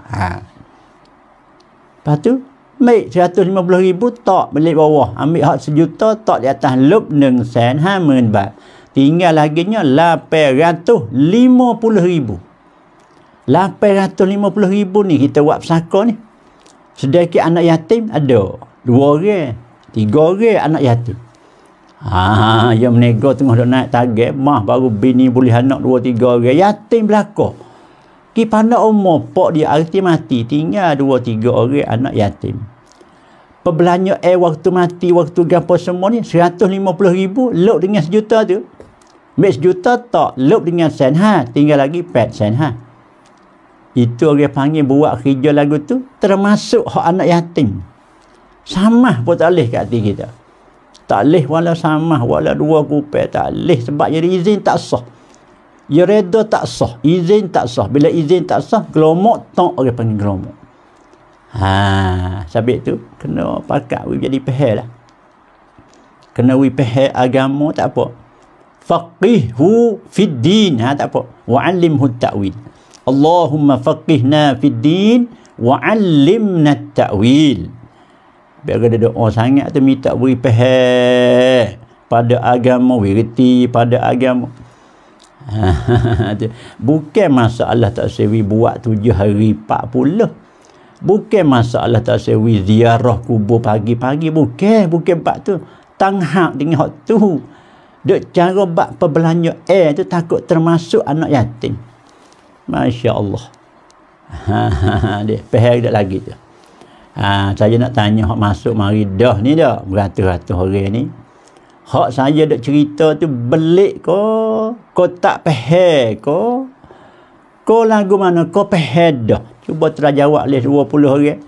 Ha. Lepas tu, ambil seratus lima puluh ribu, tak balik bawah. Ambil hak sejuta, tak di atas lup neng sen, ha, menbat. Tinggal lagi nya lapan ratus lima puluh ribu. Lapan ratus lima puluh ribu ni, kita buat pesakor ni. Sedekah anak yatim ada. Dua orang. Tiga orang anak yatim. Ha, yang menegur tengah nak naik target. Mah baru bini boleh anak dua tiga orang. Yatim belakang. Kepada umur pak dia arti mati. Tinggal dua tiga orang anak yatim. Perbelanja air eh, waktu mati, waktu gapa semua ni. Seratus lima ribu. Lop dengan sejuta tu. Ambil sejuta tak. Lop dengan sen ha. Tinggal lagi pet sen ha itu orang panggil buat kerja lagu tu termasuk hak anak yatim sama pun tak boleh kat hati kita tak boleh wala sama wala dua kupai tak boleh sebab jadi izin tak sah ya reda tak sah izin tak sah bila izin tak sah gelomok tak orang panggil gelomok Ha, sabit tu kena pakat we jadi pehel lah. Kena we pehel agama tak apa. Faqihu fid din ha, tak apa. Wa'allimhu ta'wil. Allahumma faqihna fid din wa 'allimna at-ta'wil. Biar ada doa sangat tu minta beri faham pada agama wirti pada agama bukan masalah tak sewi buat tujuh hari empat puluh bukan masalah tak sewi ziarah kubur pagi-pagi bukan bukan empat tu tanghak dengan hak tu dia cara buat perbelanja air tu takut termasuk anak yatim Masya Allah. Ha, dia peher tak lagi tu. Ha, saya nak tanya hak masuk mari dah ni dah beratus-ratus orang ni. Hak saya dak cerita tu belik ko, ko tak peher ko. Ko lagu mana ko peher dah. Cuba terjawab leh 20 orang.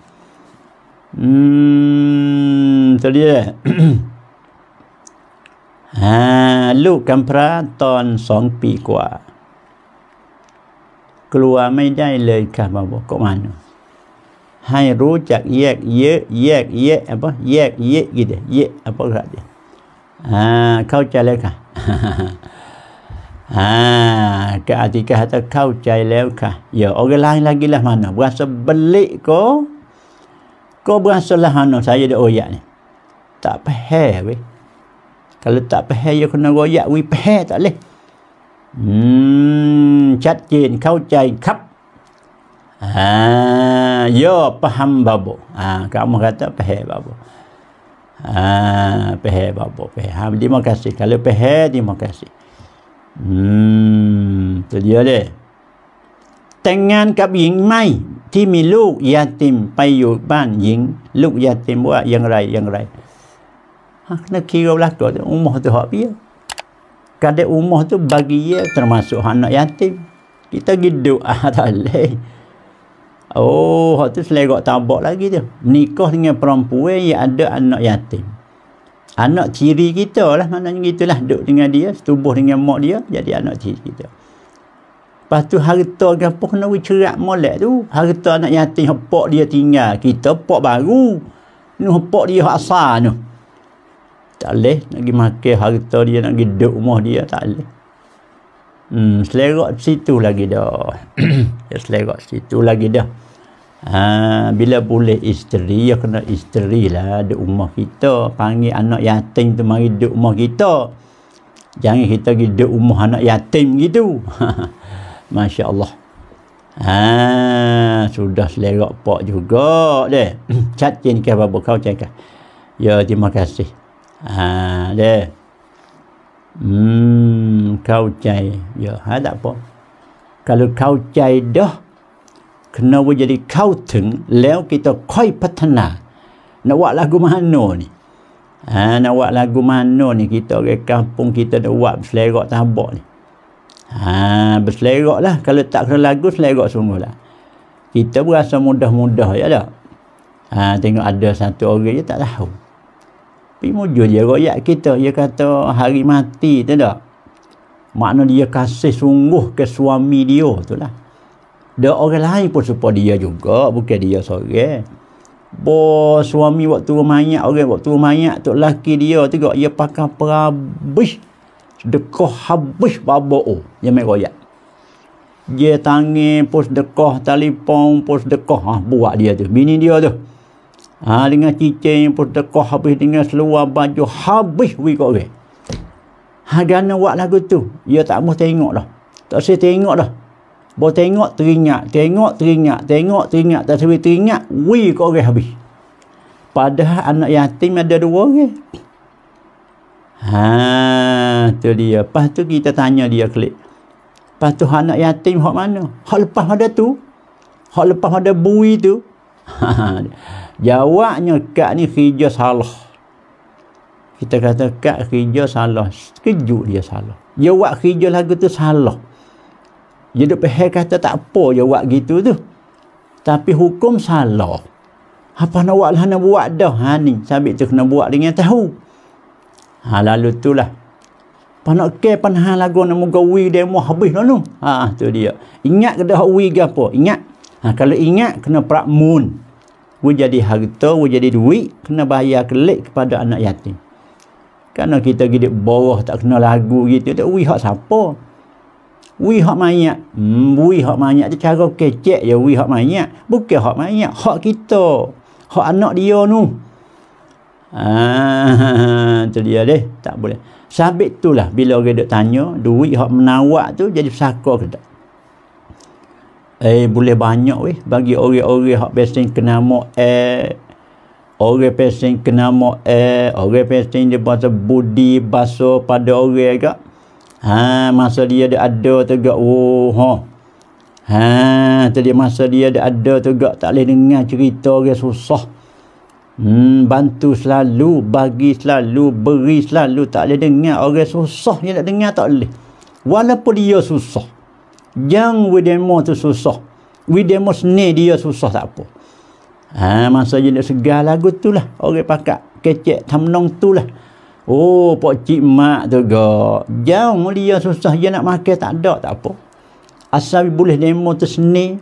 Hmm, tadi ya. ha, lu kan pra ton song kuat keluar ไม่ได้เลยครับบอกก็มานุให้รู้จักแยกเยอะแยกเยอะอะไรแยกเยอะกี่เดียเยอะอะไรก็ได้อ่าเข้าใจแล้วค่ะอ่าก็อธิการจะเข้าใจแล้วค่ะเดี๋ยวออกไลน์ละกี่ละมานุภาษาบาลีก็ก็ภาษาละมานุใช้ยังได้โอ้ยนี่ตัดไปแห่เว้ยถ้าเราตัดไปแห่ยังคนนั้นก็อยากวิแพ้ตัดเลยืมชัดเจนเข้าใจครับอ่าโยปหัมบาบุอ่าคำว่าต่อไปให้บาบุอ่าไปให้บาบุไปให้ดีมากสิคือไปเห้ดีมากสิอืมตัวเดียวเลยแต่งงานกับหญิงไม่ ที่มีลูกยาติมไปอยู่บ้าน หญิง ลูกยาติมว่าอย่างไร อย่างไรนักขี่เราลักตัวอุโมงค์ตัวเบี้ย Kadai umah tu bagi ya, termasuk anak yatim kita pergi doa tak boleh oh hak tu selerak tabak lagi tu nikah dengan perempuan yang ada anak yatim anak ciri kita lah maknanya gitulah duduk dengan dia setubuh dengan mak dia jadi anak ciri kita lepas tu harta apa kena cerak molek tu harta anak yatim pak dia tinggal kita pak baru ni pak dia asal ni tak boleh nak pergi makan harta dia nak pergi duduk rumah dia tak boleh hmm, selera situ lagi dah ya, selera situ lagi dah ha, bila boleh isteri ya kena isteri lah di rumah kita panggil anak yatim tu mari duduk rumah kita jangan kita pergi duduk rumah anak yatim gitu Masya Allah Ha, sudah selera pak juga deh. Chat ke apa kau cakap. Ya terima kasih ada ha, hmm kau cai ya ha tak apa kalau kau cai dah kena jadi kau teng leo kita koi petana nak buat lagu mana ni ha nak buat lagu mana ni kita ke kampung kita nak buat selerok tabak ni ha berselerok lah kalau tak kena lagu selerok semua lah kita berasa mudah-mudah ya tak ha tengok ada satu orang je tak tahu Pi mujur dia royak kita. Dia kata hari mati tu dah. Makna dia kasih sungguh ke suami dia tu lah. Dia orang lain pun support dia juga. Bukan dia seorang. Bo suami waktu mayat orang waktu mayat tu laki dia tu dia pakai perabis. Dekoh habis babak oh. Dia main royak. Dia tangan pos dekoh telefon pos dekoh. Ha, buat dia tu. Bini dia tu. Ha, dengan cincin yang pertekoh habis dengan seluar baju habis wei kok wei. Ha dan buat lagu tu, dia ya tak mau tengok dah. Tak saya tengok dah. Bo tengok teringat, tengok teringat, tengok teringat, tak sampai teringat wei kok wei habis. Padahal anak yatim ada dua orang. Okay? Ha, tu dia. Lepas tu kita tanya dia klik. Lepas tu anak yatim hok mana? Hok lepas ada tu. Hok lepas ada bui tu. Ha, jawabnya kak ni kerja salah kita kata kak kerja salah kejut dia salah dia buat kerja lagu tu salah dia duk kata tak apa dia buat gitu tu tapi hukum salah apa nak buat lah nak buat dah ha ni sabit tu kena buat dengan tahu ha lalu tu lah apa nak ke panahan lagu nak muka wi demo habis dah tu ha tu dia ingat ke dah wi ke apa ingat ha kalau ingat kena prak moon we jadi harta, we jadi duit, kena bayar kelik kepada anak yatim. Karena kita gede bawah tak kena lagu gitu, tak we hak siapa? We hak mayat. Hmm, we hak mayat tu cara kecek je we hak mayat. Bukan hak mayat, hak kita. Hak anak dia nu. Ah, tu dia deh, tak boleh. Sabit tu lah bila orang duk tanya, duit hak menawak tu jadi pesaka ke tak? eh boleh banyak weh bagi orang-orang hak pesen kena mo eh orang pesen kena mo eh orang pesen dia bahasa budi baso pada orang agak ha masa dia ada ada tu gak oh ha ha tadi masa dia ada ada tu gak tak boleh dengar cerita orang susah hmm bantu selalu bagi selalu beri selalu tak boleh dengar orang susah dia nak dengar tak boleh walaupun dia susah Jangan we demo tu susah. We demo sini dia susah tak apa. Ha, masa je nak segala lagu tu lah. Orang pakat kecek tamnong tu lah. Oh, pak cik mak tu ke. Jangan dia susah je nak makan tak ada tak apa. Asal boleh demo tu sini.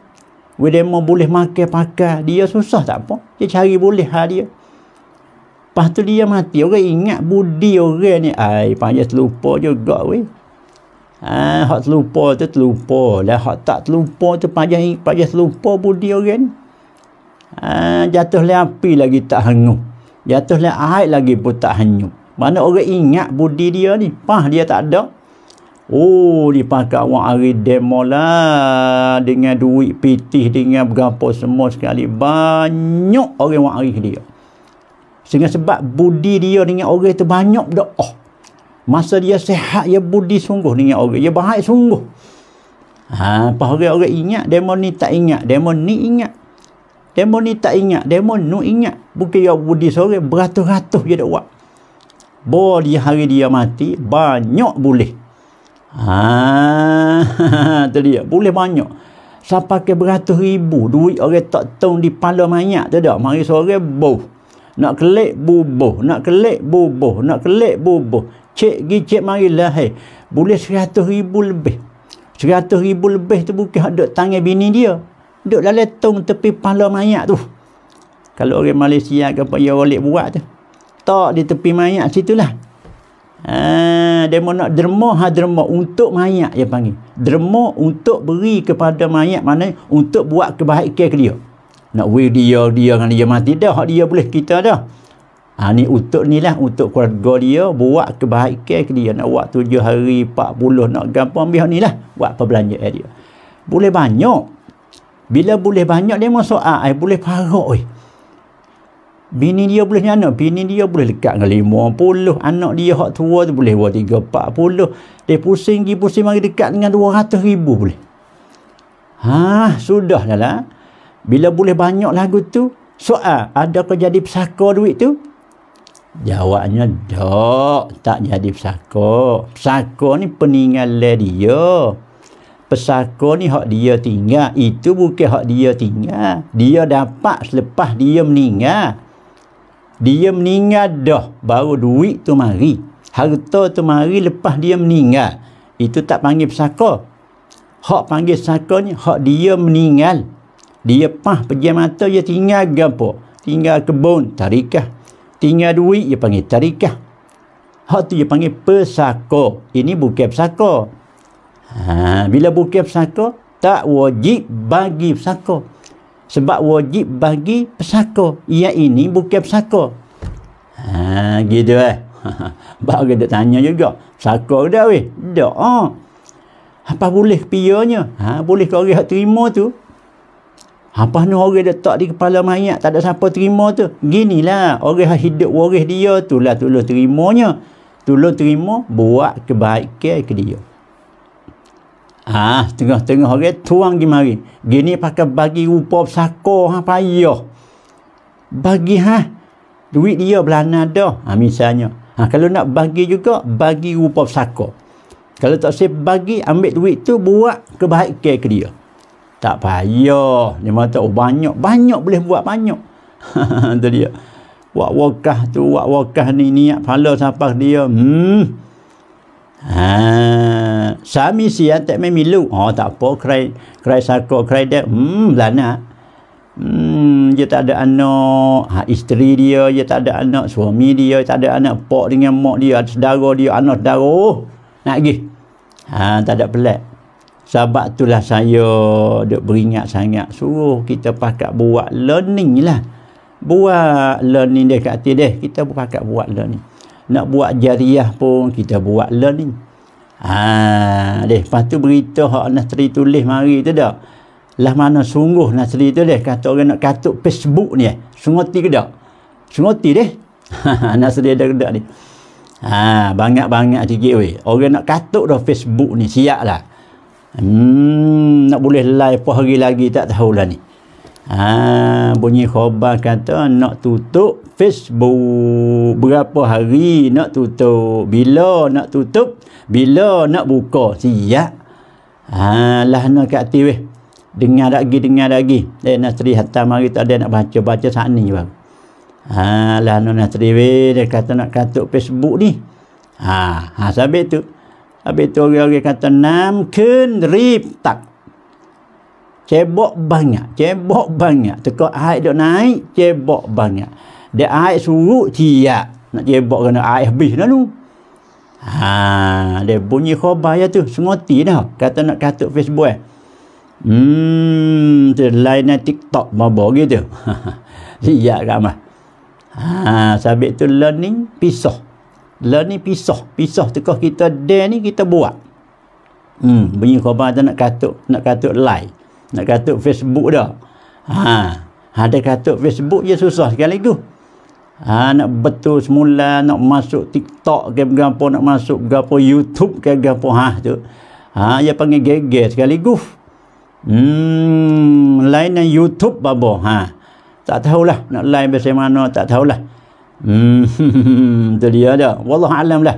We demo boleh makan pakai. Dia susah tak apa. Dia cari boleh hal lah dia. Lepas tu dia mati. Orang ingat budi orang ni. Ay, panjang terlupa juga weh. Ah, hak terlupa tu terlupa. Dah hak tak terlupa tu payah payah terlupa budi orang. Ah, jatuh le api lagi tak hanyut. Jatuh le air lagi pun tak hanyut. Mana orang ingat budi dia ni? Pah dia tak ada. Oh, dia pakai orang hari demo lah. Dengan duit pitih, dengan berapa semua sekali. Banyak orang orang hari dia. Sehingga sebab budi dia dengan orang tu banyak dah. Oh, masa dia sehat ya budi sungguh ni ingat orang dia baik sungguh ha apa orang-orang ingat demo ni tak ingat demo ni ingat demo ni tak ingat demo nu ingat bukan dia budi sore beratus-ratus dia dak buat boleh hari dia mati banyak boleh ha tu dia boleh banyak sampai ke beratus ribu duit orang tak tahu di pala mayat tu dak mari sore boh nak kelik buboh nak kelik buboh nak kelik buboh cik pergi cik marilah hey. boleh seratus ribu lebih seratus ribu lebih tu bukan duduk tangan bini dia duduk dalam letong tepi pala mayat tu kalau orang Malaysia ke apa yang boleh buat tu tak di tepi mayat situ lah ha, dia mau nak derma ha derma untuk mayat dia panggil derma untuk beri kepada mayat mana untuk buat kebaikan ke dia nak beri dia dia dengan dia mati dah dia boleh kita dah Ha, ni untuk ni lah untuk keluarga dia buat kebaikan ke dia nak buat tujuh hari empat puluh nak gampang biar ni lah buat perbelanjaan dia boleh banyak bila boleh banyak dia masuk ah, air boleh parok eh. bini dia boleh nyana bini dia boleh lekat dengan lima puluh anak dia hak tua tu boleh buat tiga empat puluh dia pusing dia pusing mari dekat dengan dua ratus ribu boleh ha sudah lah, lah. bila boleh banyak lagu tu soal ah, ada kau jadi pesaka duit tu Jawabnya, tak, tak jadi pesako. Pesako ni peninggalan dia. Pesako ni hak dia tinggal. Itu bukan hak dia tinggal. Dia dapat selepas dia meninggal. Dia meninggal dah, baru duit tu mari. Harta tu mari lepas dia meninggal. Itu tak panggil pesako. Hak panggil pesako ni, hak dia meninggal. Dia pah pejam mata, dia tinggal gampang. Tinggal kebun, tarikah Tinggal duit dia panggil tarikah. Hak tu dia panggil pesako. Ini bukan pesako. Ha, bila bukan pesako, tak wajib bagi pesako. Sebab wajib bagi pesako. Ia ini bukan pesako. Ha, gitu eh. Baru kita tanya juga. Pesako dah weh? Tak. Ah. Apa boleh pionya? Ha, boleh kau orang terima tu? Apa ni orang tak di kepala mayat tak ada siapa terima tu. Ginilah orang yang hidup waris dia tu lah tolong terimanya. Tolong terima buat kebaikan ke dia. Ah, tengah-tengah orang tuang pergi mari. Gini pakai bagi rupa sako ha payah. Bagi ha duit dia belana dah. Ha misalnya. Ha kalau nak bagi juga bagi rupa sako. Kalau tak sempat bagi ambil duit tu buat kebaikan ke dia tak payah dia mata oh banyak banyak boleh buat banyak tu dia buat wakah tu buat wakah ni niat pahala siapa dia hmm ha sami sia tak memilu oh ha, tak apa kerai kerai sako kerai dia hmm lana hmm dia tak ada anak ha, isteri dia dia tak ada anak suami dia, dia tak ada anak pak dengan mak dia ada saudara dia anak saudara oh, nak pergi ha tak ada pelat sebab itulah saya duk beringat sangat suruh kita pakat buat learning lah buat learning dekat kata deh kita pakat buat learning nak buat jariah pun kita buat learning ha deh lepas tu berita hak nasri tulis mari tu dak lah mana sungguh nasri tu deh kata orang nak katuk facebook ni eh sungguh ke dak dia. deh nasri ada dak ni ha banyak-banyak sikit weh orang nak katuk dah facebook ni siap lah Hmm, nak boleh lelai apa hari lagi tak tahu tahulah ni. Ha, bunyi khabar kata nak tutup Facebook. Berapa hari nak tutup? Bila nak tutup? Bila nak buka? Siap. Ha, lah nak kat TV. Dengar lagi, dengar lagi. Eh, Nasri Hatta Mari tak ada nak baca. Baca saat ni bang. Ha, lah nak Nasri weh. Dia kata nak katuk Facebook ni. Ha, ha sabit tu. Habis tu orang-orang kata enam ken rib tak. Cebok banyak. Cebok banyak. Tekak air dia naik, cebok banyak. Dia air suruh tiap. Nak cebok kena air habis dah tu. Ha, dia bunyi khobar ya tu. Semoti dah. Kata nak katuk Facebook eh. Hmm, tu lain TikTok bobo gitu. Siap mah. Ha, sambil tu learning pisah lah ni pisah pisah tekah kita dia ni kita buat hmm bunyi khabar tu nak katuk nak katuk like nak katuk facebook dah ha ada katuk facebook je susah sekali tu ha nak betul semula nak masuk tiktok ke gapo nak masuk gapo youtube ke gapo ha tu ha dia panggil gege sekali tu hmm lain dan youtube babo ha tak tahulah nak like macam mana tak tahulah Hmm, itu dia dia. Wallah alam lah.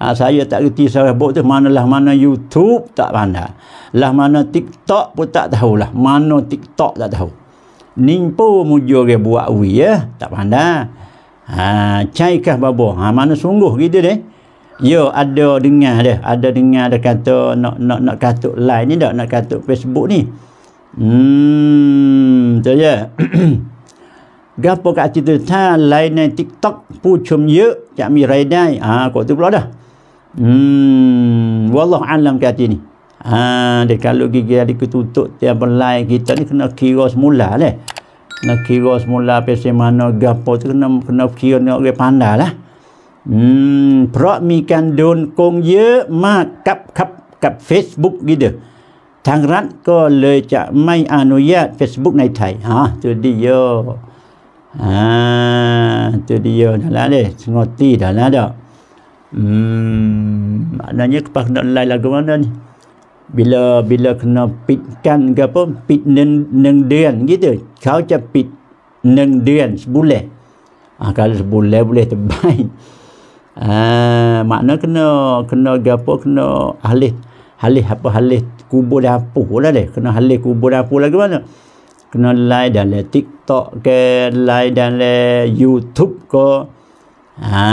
Ha, saya tak kerti saya sebut tu manalah mana YouTube tak pandai. Lah mana TikTok pun tak tahulah. Mana TikTok tak tahu. Ningpo mujur dia buat wi ya, tak pandai. Ha, ah, caikah babo. Ha, ah, mana sungguh gitu deh. Yo ada dengar deh. ada dengar ada kata nak nak nak katuk line ni dak, nak katuk Facebook ni. Hmm, tu je. Ya? กับปกติถ้าไลน์ในทิกต็อกผู้ชมเยอะจะมีไรายได้ อ่า กดตุกรอดอ่ะอืมวะลออัลลัแก่จีนี่อ่าเด็กกาลูกีิกีาดิกตุตุเตียบลา์กิจตันี่คือนักขีโรสมุลละเลยนักขีโรสมุลละเป็นเสมาโนอกับปกติคือนักคีโรนอกเรียปันดาละอืม เพราะมีการโดนโกงเยอะมากกับครับกับเฟซบุ๊ก k ี่เดอทางรัฐก็เลยจะไม่อนุญาตเฟซบุ๊กในไทยฮะตัวดีเยอะ Ah, ha, tu dia dah lah ni. Sengoti dah lah dah. Hmm maknanya kepas kena lain lagu mana ni? Bila bila kena pitkan ke apa? Pit neng neng dian gitu. Kau cak pit neng dian sebulan. Ah, ha, kalau sebulan boleh terbaik. Ha, makna kena kena gapo kena halih halih apa halih kubur dah apa lah deh kena halih kubur dah apa lagi mana kena like dan le TikTok ke like dan le YouTube ke ha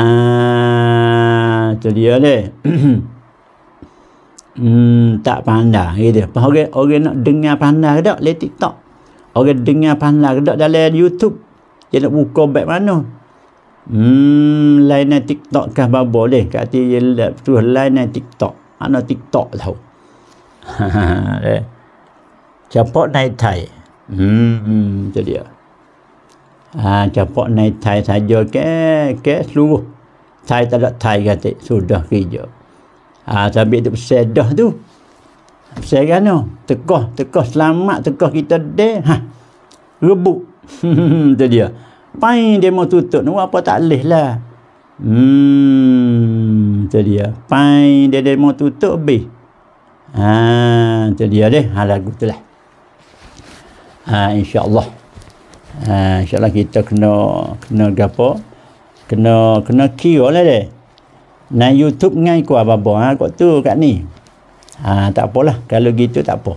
tu dia le hmm, tak pandai gitu apa orang orang nak dengar pandai ke tak le TikTok orang dengar pandai ke tak dalam YouTube dia nak buka bag mana hmm lain TikTok kah babo leh kata dia tu lain TikTok ana TikTok tau ha ha ha Cepat naik tai itu hmm, dia ha, capok naik thai saja ke ke seluruh thai tak ada thai kata sudah kerja ha, tapi itu sedah tu saya kan no? tekoh tekoh selamat tekoh kita deh ha rebuk itu dia pain dia mau tutup no, apa tak leh lah hmm itu dia pain dia dia mau tutup be ha itu dia deh ha tu lah ha, Allah. ha, Allah kita kena kena gapo kena kena kira lah deh na youtube ngai ku apa-apa ha, kok tu kat ni ha, tak apalah kalau gitu tak apa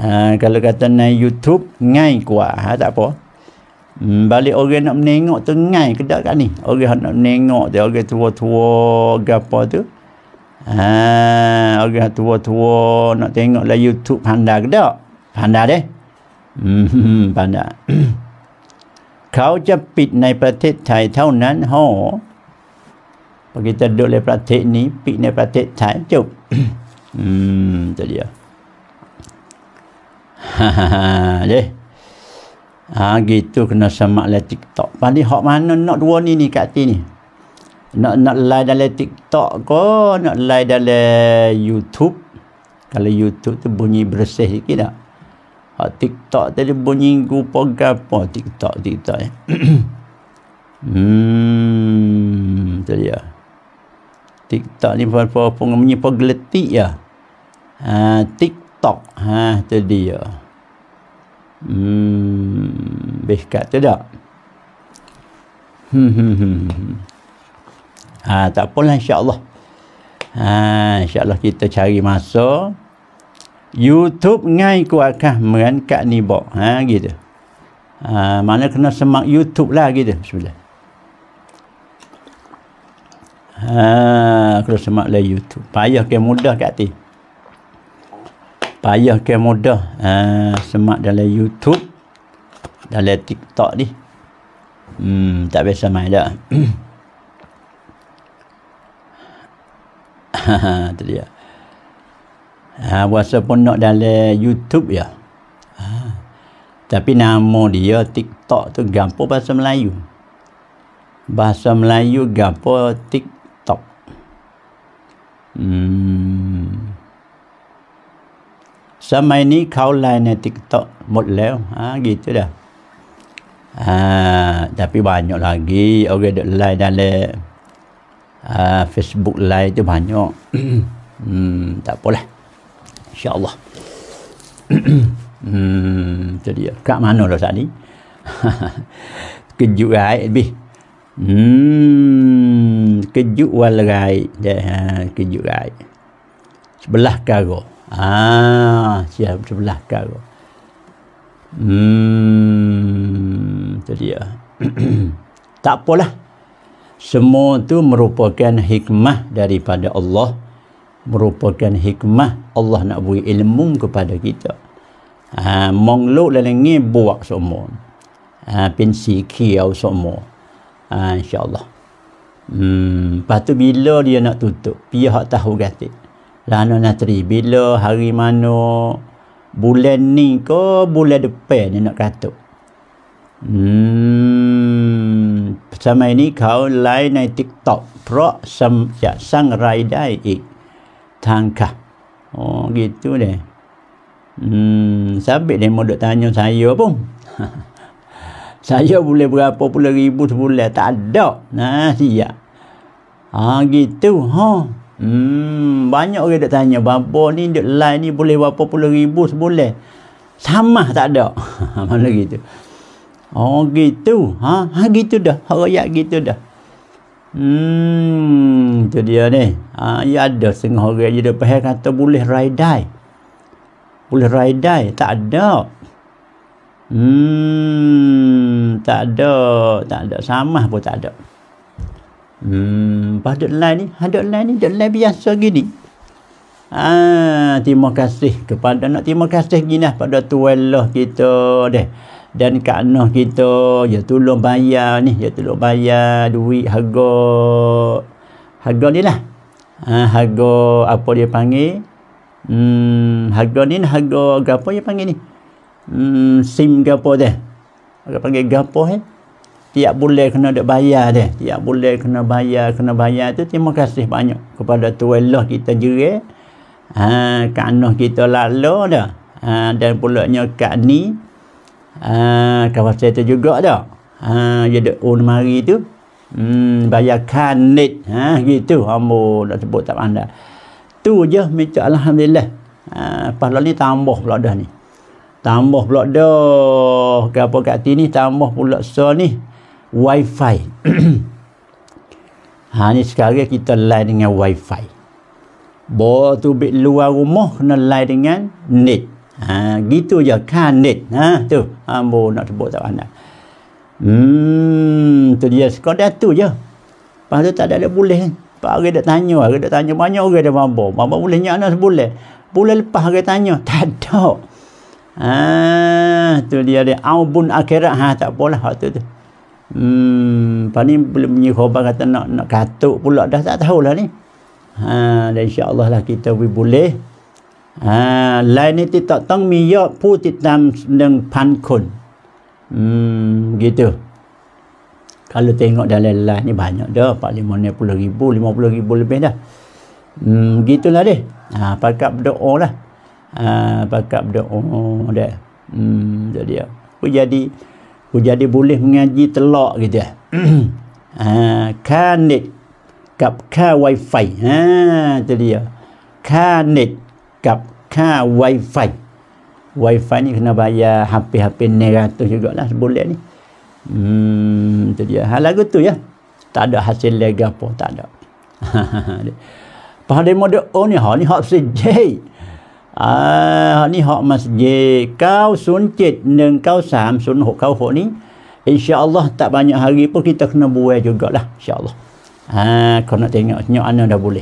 ha, kalau kata na youtube ngai ku ha, tak apa hmm, balik orang nak menengok tu ngai ke tak kat ni orang nak menengok tu orang tua-tua gapo tu Ah, orang tua-tua nak tengok la YouTube pandai ke tak? Pandai deh. ปานะเขาจะปิดในประเทศไทยเท่านั้นห่อปกติดูเลยประเทศนี้ปิดในประเทศไทยจบอืมจะเดียวฮ่าฮ่าฮ่าเด้อ่ากิตุคณะสมัครเลยทิกตอกปานี้หอกมานนอกดัวนี่นี่กะตีนี่นักนักไลน์ดาเลติกตอกก็นักไลน์ดาเลยูทูบคือยูทูบตัวบุญีบริสุทธิ์กี่ดอก Ha, TikTok tadi bunyi grupa gapa oh, TikTok TikTok ni. Eh. hmm, tu dia. TikTok ni apa pun bunyi apa ya. Ha, TikTok ha tu dia. Hmm, best kat tu dak. ha, ah, tak apalah insya-Allah. Ha, insya-Allah kita cari masa YouTube ngai ku akah mengan kat ni bok, Ha gitu. Ha, mana kena semak YouTube lah gitu. Bismillah. Ha kena semak lah YouTube. Payah ke mudah kat ti. Payah ke mudah ha, semak dalam YouTube dalam TikTok ni. Hmm tak biasa mai dah. Ha, ha ha tu dia. Ha, Wasa pun nak dalam YouTube ya. Ha. Tapi nama dia TikTok tu gampo bahasa Melayu. Bahasa Melayu gampo TikTok. Hmm. Sama ini kau lain TikTok mod lew. Ha, gitu dah. Ha, tapi banyak lagi orang okay, lain dalam uh, Facebook lain tu banyak. hmm, tak boleh. InsyaAllah. hmm, tu dia. Kat mana lah saat ni? kejuk rai lebih. Hmm, wal rai. Ha, kejuk rai. Sebelah karo. Ah, siap sebelah karo. Hmm, dia. tak apalah. Semua tu merupakan hikmah daripada Allah merupakan hikmah Allah nak beri ilmu kepada kita ha, mongluk dalam ni buat semua ha, pin sikiau semua ha, Allah. hmm, lepas bila dia nak tutup pihak tahu kata lana natri bila hari mana bulan ni ke bulan depan hmm, ni nak kata hmm, sama ini kau lain naik tiktok Pro sam, ya, sang raidai ik eh tangkah. Oh, gitu deh. Hmm, sabit dia mau tanya saya pun. saya boleh berapa puluh ribu sebulan? Tak ada. Nah, siap. Ha, gitu. Ha. Hmm, banyak orang nak tanya, Bapa ni, duk lain ni boleh berapa puluh ribu sebulan? Sama tak ada. Mana gitu. Oh, gitu. Ha, ha gitu dah. Rakyat gitu dah. Hmm, tu dia ni. Ha, ia ya ada setengah orang yang dia pahal kata boleh raidai. Boleh raidai. Tak ada. Hmm, tak ada. Tak ada. Sama pun tak ada. Hmm, pas duduk lain ni. Ha, duduk lain ni. Duduk lain biasa gini. Ah, terima kasih kepada nak terima kasih gini lah pada tuan lah kita deh dan kanah kita ya tolong bayar ni ya tolong bayar duit harga harga ni lah ha, harga apa dia panggil hmm, harga ni lah, harga gapo dia panggil ni hmm, sim gapo dia harga panggil gapo eh tiap bulan kena duk bayar dia tiap bulan kena bayar kena bayar tu terima kasih banyak kepada tuan Allah kita jerit ha, kanah kita lalu dah ha, dan pulaknya kat ni Ah, kawasan tu juga dah. Ha, dia ada un mari tu. Hmm, bayar kanit. Ha, gitu. Ambo nak sebut tak anda. Tu je minta Alhamdulillah. Ha, pasal ni tambah pula dah ni. Tambah pula dah. Kenapa kat sini tambah pulak so ni. Wi-Fi. ha, ni sekarang kita line dengan Wi-Fi. Bawa tu luar rumah kena line dengan net. Ha, gitu je kanit. Ha, tu. Ha, Ambo nak sebut tak pandai. Hmm, tu dia sekadar tu je. Lepas tu tak ada dia boleh. Pak Arif dah tanya. Arif dah tanya banyak orang dia mampu. Mampu boleh nyana sebulan. Boleh lepas Arif tanya. Tak ada. Ha, tu dia dia. Aubun akhirat. Ha, tak apalah waktu tu. Hmm, lepas ni belum punya khabar kata nak, nak katuk pula. Dah tak tahulah ni. Ha, dan insyaAllah lah kita boleh. ลายนี้ติดต่อต้องมียอดผู้ติดตามหนึ่งพันคนอืมกี่ตัว ha, hmm, kalau tengok dalam live ni banyak dah 450,000 ribu 50 lebih dah hmm, gitulah deh ha, pakat berdoa lah ha, pakat berdoa dah hmm, jadi aku jadi boleh mengaji telak gitu ya ha, kanit kap wifi ha, jadi ya kanit กับค่า Wi-Fi Wi-Fi นี่คือนาบายาฮับเปฮับเป็นเนราตัวอยู่ด้วยนะบุลเล่นี่อืมตัวเดียฮะแล้วก็ตัวเนี้ยตัดดอกฮัสเซนเลกาโปตัดดอกพอเดี๋ยวมดโอ้นี่หอนี่หอสิเจอ่านี่หอมัสเย่เก้าศูนย์เจ็ดหนึ่งเก้าสามศูนย์หกเก้าหกนี้อินชาอัลลอฮ์ tak banyak hari pun kita kena buai juga lah insyaallah ha kalau nak tengok senyap anda dah boleh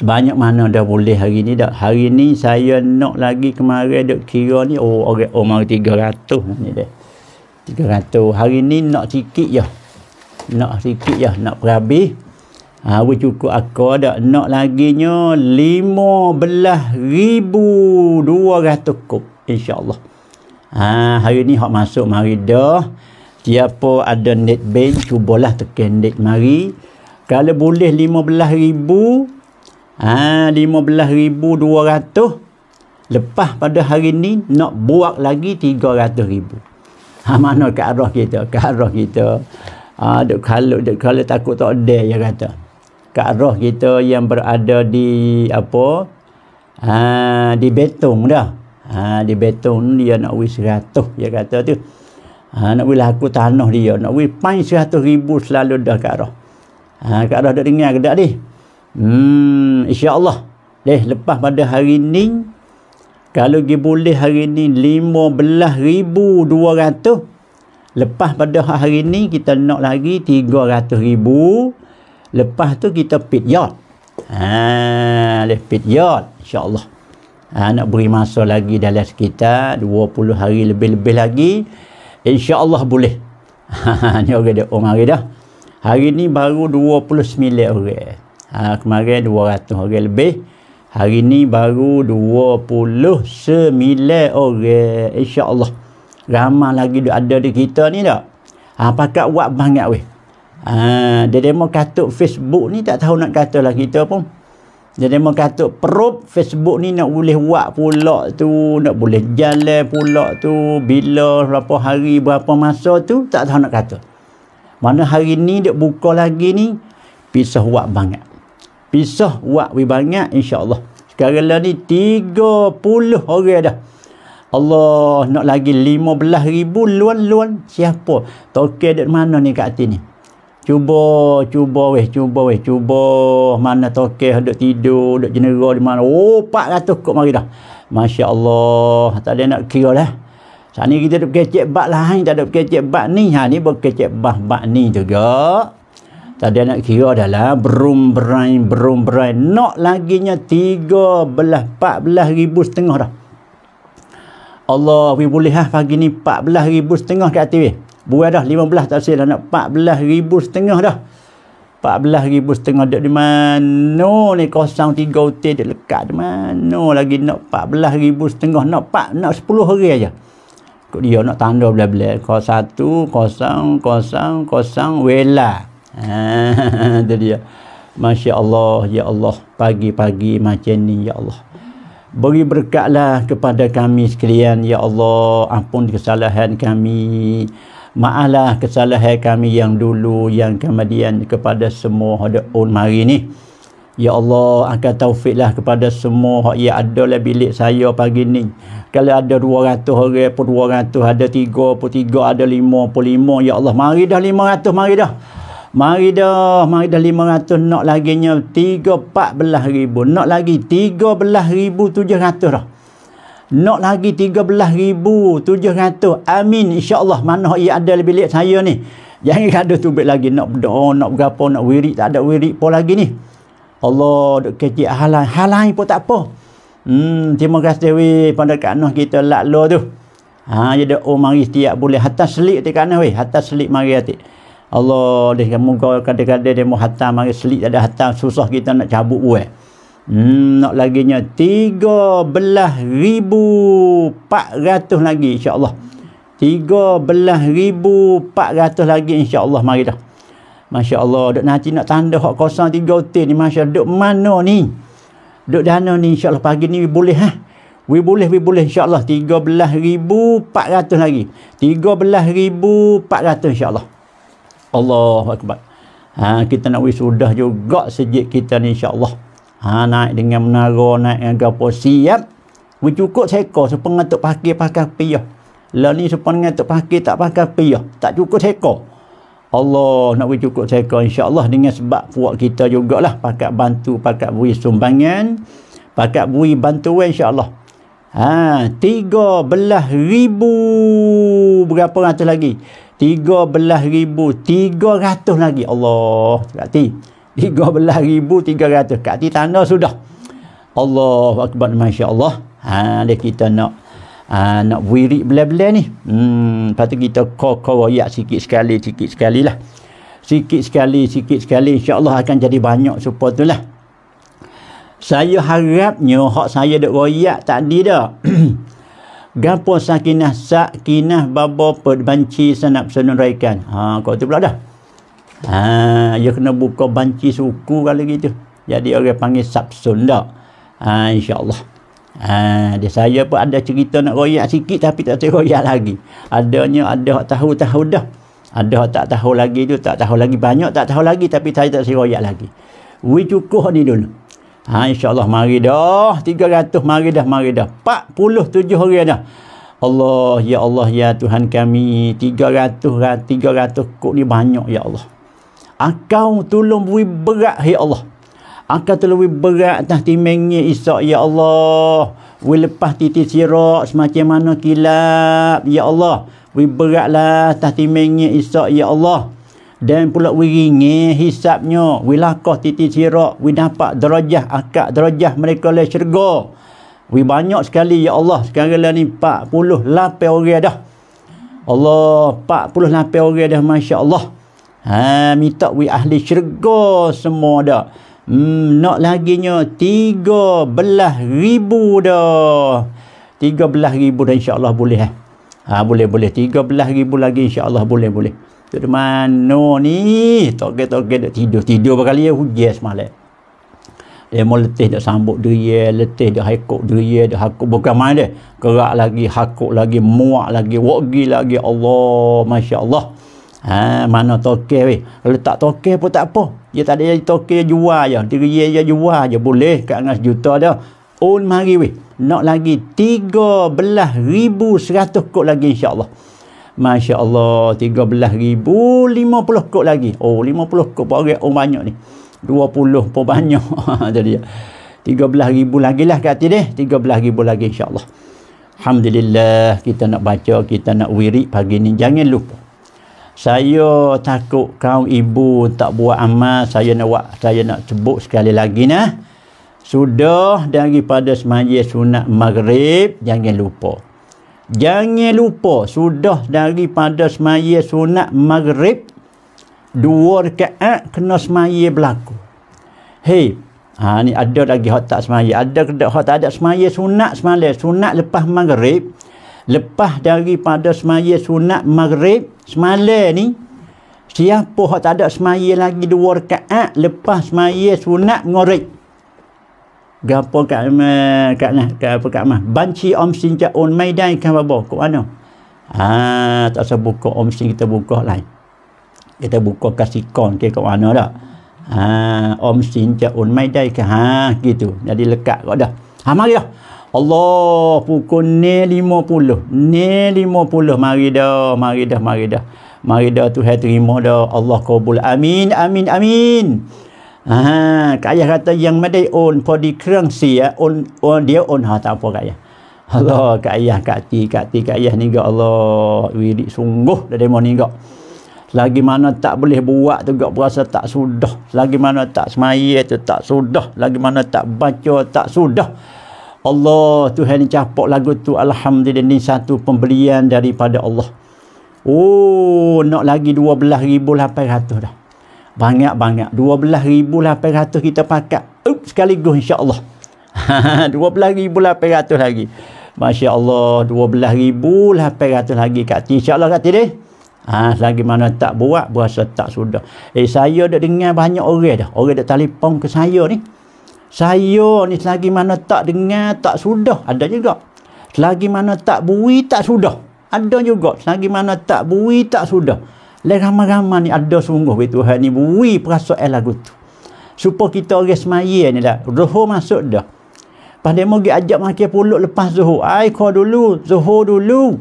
sebanyak mana dah boleh hari ni dah hari ni saya nak lagi kemarin dok kira ni oh orang oh, mari 300 ni deh 300 hari ni nak sikit ya nak sikit ya nak berabi ha we cukup aku dak nak laginya 15200 kop insyaallah ha hari ni hak masuk mari dah tiapo ada net bank cubalah tekan net mari kalau boleh 15000 Ah ha, 15200 lepas pada hari ni nak buat lagi 300000. Ha mana ke arah kita? Ke arah kita ah ha, duk kalau duk kalau takut tak ada ya kata. Ke arah kita yang berada di apa? Ha, di Betong dah. Ha, di betung dia nak wis 100 ya kata tu. Ha, nak wis aku tanah dia, nak wis pain 100000 selalu dah ke arah. Ha, ke arah dak dengar ke dak dia? Hmm, insya-Allah. Leh lepas pada hari ni kalau dia boleh hari ni 15,200. Lepas pada hari ni kita nak lagi 300,000. Lepas tu kita pit yard. Ha, leh pit yard insya-Allah. Ha, nak beri masa lagi dalam sekitar 20 hari lebih-lebih lagi insya-Allah boleh. Ha, ni orang dia orang hari dah. Hari ni baru 29 orang. Ha, kemarin 200 orang lebih. Hari ini baru 29 orang. InsyaAllah. Ramai lagi ada di kita ni tak? Ha, pakat buat banyak weh. Ha, dia demo katuk Facebook ni tak tahu nak kata lah kita pun. Dia demo katuk perub Facebook ni nak boleh buat pula tu. Nak boleh jalan pula tu. Bila berapa hari berapa masa tu tak tahu nak kata. Mana hari ni dia buka lagi ni. Pisah buat banyak pisah buat we banyak insyaallah sekarang lah ni 30 orang dah Allah nak lagi 15,000 luan-luan siapa tokeh dekat mana ni kat hati ni cuba cuba weh cuba weh cuba mana tokeh dekat tidur dekat jenera di mana oh 400 kot mari dah Masya Allah tak ada nak kira lah sekarang kita duk kecek bak lain tak ada kecek bak ni ha ni berkecek bak bak ni juga Tadi nak kira adalah Berum berain Berum berain Nak lagi nya Tiga belah Empat belah ribu setengah dah Allah We boleh lah pagi ni Empat belah ribu setengah kat TV Buat dah lima belah tak silah nak Empat belah ribu setengah dah Empat belah ribu setengah dah di mana no ni Kosong tiga utih dia lekat di mana lagi Nak empat belah ribu setengah Nak empat Nak sepuluh hari aja Kok dia nak tanda belah-belah Kosong satu Kosong Kosong Kosong Welah Ha, dia. Masya Allah, Ya Allah. Pagi-pagi macam ni, Ya Allah. Beri berkatlah kepada kami sekalian, Ya Allah. Ampun kesalahan kami. Maalah kesalahan kami yang dulu, yang kemudian kepada semua ada on hari ni. Ya Allah, angkat taufiklah kepada semua yang ada dalam bilik saya pagi ni. Kalau ada 200 orang pun 200, ada tiga, pun tiga ada lima, pun lima Ya Allah, mari dah 500, mari dah. Mari dah, mari dah 500 nak laginya 3 ribu. Nak lagi 13 ribu 700 dah. Nak lagi 13 ribu 700. Amin. InsyaAllah mana ia ada lebih lihat saya ni. Jangan ada tubik lagi nak berdoa, nak berapa, nak wirik. Tak ada wirik pun lagi ni. Allah duk kecil halang. Halang pun tak apa. Hmm, terima kasih we pada kanah kita lak tu. Ha jadi oh mari setiap boleh hatta selik tekanah we, hatta selik mari atik. Allah dia kamu kau kadang-kadang dia mau hatam mari selit ada hatam susah kita nak cabut buat hmm, nak laginya 13,400 lagi insya insyaAllah 13,400 lagi insyaAllah mari dah Masya Allah, dok nanti nak tanda hak kosong tiga hotel ni, Masya Allah, duk mana ni? Dok dana ni, insya Allah, pagi ni we boleh, ha? We boleh, we boleh, insya Allah, 13,400 lagi. 13,400 insya Allah. Allah Akbar ha, kita nak sudah juga sejik kita ni insyaAllah ha, naik dengan menara naik dengan apa siap cukup seko supaya ngantuk pakai pakai piyah lah ni supaya ngantuk pakai tak pakai piyah tak cukup seko Allah nak cukup seko insyaAllah dengan sebab puak kita jugalah pakai bantu pakai beri sumbangan pakai beri bantuan insyaAllah Ha, tiga belah ribu berapa ratus lagi? Tiga belah ribu tiga ratus lagi. Allah, berarti tiga belah ribu tiga ratus. Kati tanda sudah. Allah, akibat Masya Allah. Ha, dia kita nak Uh, nak wirik bela-bela ni hmm, lepas tu kita kau-kau ayat sikit sekali sikit sekali lah sikit sekali sikit sekali Insya Allah akan jadi banyak support tu lah saya harapnya hak saya dak royak tak di dah gapo sakinah sakinah babo perbanci sanap sanun raikan ha kau tu pula dah ha ya kena buka banci suku kalau gitu jadi orang panggil sapsun dak ha insyaallah ha dia saya pun ada cerita nak royak sikit tapi tak tahu royak lagi adanya ada hak tahu tahu dah ada hak tak tahu lagi tu tak tahu lagi banyak tak tahu lagi tapi saya tak seroyak lagi we cukup ni dulu Ha, Allah mari dah. 300 mari dah, mari dah. 47 hari dah. Allah, Ya Allah, Ya Tuhan kami. 300, 300 kot ni banyak, Ya Allah. Engkau tolong beri berat, Ya Allah. Engkau tolong beri berat atas timengi isyak, Ya Allah. Beri lepas titik sirak semacam mana kilap, Ya Allah. Beri beratlah atas timengi isyak, Ya Allah dan pula wiringi hisapnya wilakoh titi sirak wi dapat derajah akak derajah mereka le syurga wi banyak sekali ya Allah sekarang la ni 48 orang dah Allah 48 orang dah masya-Allah ha minta wi ahli syurga semua dah hmm, nak laginya 13000 dah 13000 dah insya-Allah boleh eh ha boleh boleh 13000 lagi insya-Allah boleh boleh Tok mana ni? Tok ke tok ke dok tidur. Tidur berkali ya hujan semalam. Dia mau letih dia sambut dia, letih dia hakuk dia, dia hakuk bukan main dia. Kerak lagi, hakuk lagi, muak lagi, wogi lagi. Allah, Masya Allah. Ha, mana tokeh weh. Kalau tak tokeh pun tak apa. Dia tak ada tokeh dia jual je. Dia dia, dia jual je. Boleh kat dengan sejuta dia. On mari weh. Nak lagi 13,100 kok lagi insya Allah. Masya Allah 13,050 kot lagi oh 50 kot pun orang oh banyak ni 20 pun banyak jadi 13,000 lagi lah kat hati 13,000 lagi insya Allah Alhamdulillah kita nak baca kita nak wirik pagi ni jangan lupa saya takut kau ibu tak buat amal saya nak buat, saya nak sebut sekali lagi nah sudah daripada semaya sunat maghrib jangan lupa Jangan lupa sudah daripada semaya sunat maghrib dua rekaat kena semaya berlaku. Hei, ha ni ada lagi hak tak semaya, ada ke hak tak ada semaya sunat semalam, sunat lepas maghrib. Lepas daripada semaya sunat maghrib semalam ni siapa hak tak ada semaya lagi dua rekaat lepas semaya sunat maghrib gapo kat me eh, kat nah kat apa kat mah banci om sinja on mai dai kan babo ko mano ah ha, tak usah buka om sin kita buka lain kita buka kasih kon ke kat mana dah ha om sinja ja un mai dai ke ha gitu jadi lekat kok dah ha mari dah Allah pukul ni lima puluh ni lima puluh mari dah mari dah mari dah mari dah tu hai terima dah Allah kabul amin amin, amin. อ่ากายรัตยังไม่ได้โอนพอดีเครื่องเสียโอนโอนเดี๋ยวโอนหาตาพอกายฮัลโหลกายกะตีกะตีกายนี่ก็อัลลอฮ์วิริสุงุดะเดมอนี่ก็ ya. ha, lagi mana tak boleh buat tu gak berasa tak sudah lagi mana tak semaya tu tak sudah lagi mana tak baca tak sudah Allah Tuhan capok lagu tu alhamdulillah satu pembelian daripada Allah oh nak lagi 12800 dah banyak-banyak. 12,800 kita pakat. Up, sekaligus insyaAllah. 12,800 lagi. Masya Allah. 12,800 lagi kat ti. InsyaAllah kat ti deh. Ha, lagi mana tak buat, berasa tak sudah. Eh, saya dah dengar banyak orang dah. Orang dah telefon ke saya ni. Saya ni selagi mana tak dengar, tak sudah. Ada juga. Selagi mana tak bui, tak sudah. Ada juga. Selagi mana tak bui, tak sudah. Lai ramai-ramai ni ada sungguh be Tuhan ni bui perasaan lagu tu. Supaya kita orang semaya ni lah. Zuhur masuk dah. Pandai mau gi ajak makan pulut lepas Zuhur. Ai kau dulu, Zuhur dulu.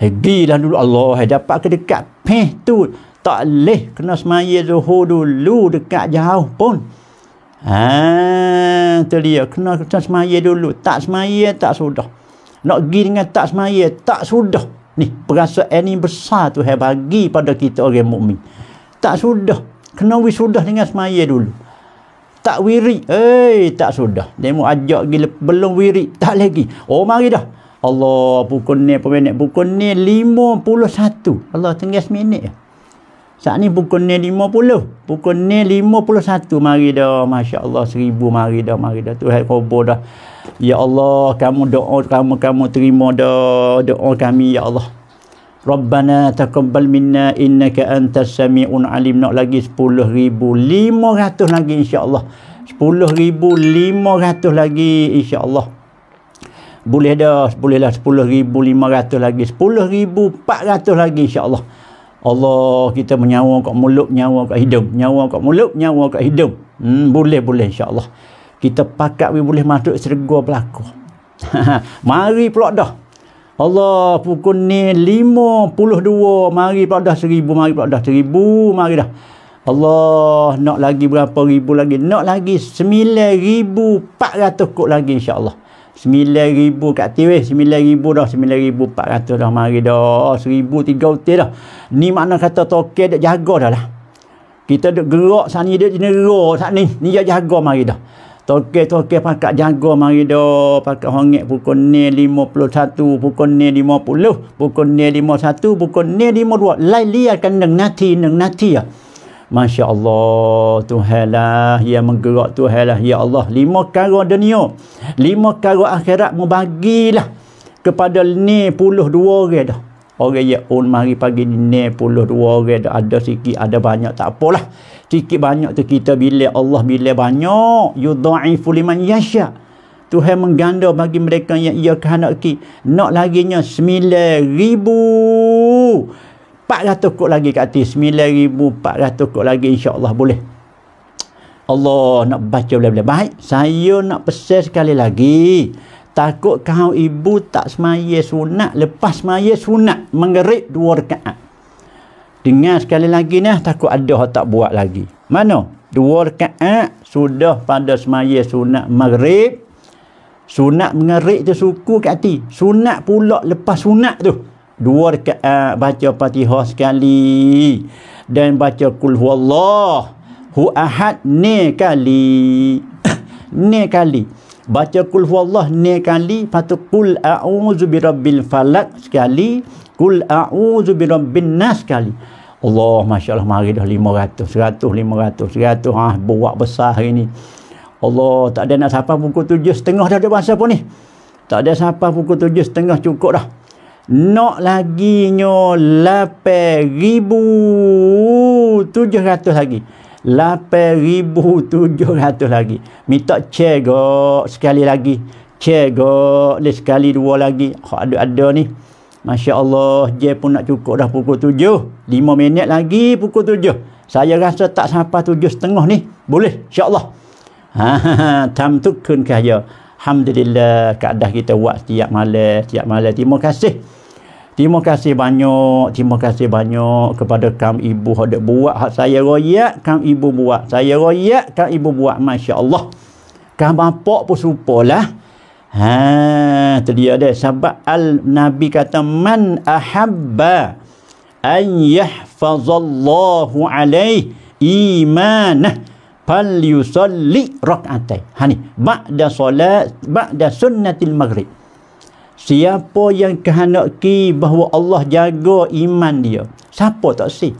Hegi eh, dah dulu Allah hai eh, dapat ke dekat peh tu. Tak leh kena semaya Zuhur dulu dekat jauh pun. Ha, tu dia kena kena semaya dulu. Tak semaya tak sudah. Nak gi dengan tak semaya tak sudah ni perasaan yang besar Tuhan bagi pada kita orang mukmin tak sudah kena wis sudah dengan semaya dulu tak wirik eh tak sudah demo ajak lagi, belum wirik tak lagi oh mari dah Allah pukul ni pemenek pukul ni satu, Allah tengah seminit ya. Saat ni pukul ni lima puluh. Pukul ni lima puluh satu mari dah. Masya Allah seribu mari dah. Mari dah. Tuhan kubur dah. Ya Allah kamu doa kamu kamu terima dah doa kami Ya Allah. Rabbana taqabbal minna innaka antas sami'un alim. Nak lagi sepuluh ribu lima ratus lagi insya Allah. Sepuluh ribu lima ratus lagi insya Allah. Boleh dah. Bolehlah sepuluh ribu lima ratus lagi. Sepuluh ribu empat ratus lagi insya Allah. Allah kita menyawa kat mulut nyawa kat hidung nyawa kat mulut nyawa kat hidung hmm, boleh boleh Allah kita pakat we boleh masuk sergua berlaku mari pula dah Allah pukul ni 52 mari pula dah 1000 mari pula dah 1000 mari dah Allah nak lagi berapa ribu lagi nak lagi 9400 kot lagi insyaAllah 9000 kat tiwis eh. 9000 dah 9400 dah mari dah 1003 utih dah ni makna kata tokek dak jaga dah lah kita dak gerak sani dia jenera sat ni ni dia jaga mari dah tokek tokek pakak jaga mari dah pakak hongek pukul ni 51 pukul ni 50 pukul ni 51 pukul ni 52 lai liat kan nang nati nang nati ah ya. Masya Allah Tuhailah ya menggerak Tuhailah Ya Allah lima karo dunia lima karo akhirat membagilah kepada ni puluh dua orang dah orang yang on mari pagi ni ni puluh dua orang dah ada sikit ada banyak tak apalah sikit banyak tu kita bila Allah bila banyak yudha'ifu liman yasha Tuhan mengganda bagi mereka yang ia kehendaki nak laginya sembilan ribu 400 kot lagi kat atas 9400 kot lagi insya Allah boleh Allah nak baca boleh-boleh baik saya nak pesan sekali lagi takut kau ibu tak semaya sunat lepas semaya sunat mengerik dua rekaat dengar sekali lagi nah takut ada orang tak buat lagi mana dua rekaat sudah pada semaya sunat maghrib sunat mengerik tu suku kat hati sunat pula lepas sunat tu dua rakaat ah, baca Fatihah sekali dan baca kul huwallah hu ahad ni kali ni kali baca kul huwallah ni kali patu kul a'udzu birabbil falak sekali kul a'udzu birabbin nas sekali Allah masyaallah mari dah 500 100 500 100 ah buat besar hari ni Allah tak ada nak sampai pukul 7.30 dah dia masa pun ni tak ada sampai pukul 7.30 cukup dah nak lagi nyo ratus lagi ribu tujuh ratus lagi minta cegok sekali lagi cegok dia sekali dua lagi kok ada ada ni Masya Allah je pun nak cukup dah pukul tujuh lima minit lagi pukul tujuh. saya rasa tak sampai tujuh setengah ni boleh insyaAllah ha ha ha tam tukun kaya Alhamdulillah keadaan kita buat setiap malam setiap malam terima kasih terima kasih banyak terima kasih banyak kepada kamu ibu yang buat hak saya royak kamu ibu buat saya royak kamu ibu buat Masya Allah kamu bapak pun serupa lah Haa, tu dia dia sahabat Al-Nabi kata man ahabba an yahfazallahu alaih imanah fal yusalli rak'atai ha ni ba'da solat ba'da sunnatil maghrib siapa yang kehendaki bahawa Allah jaga iman dia siapa tak si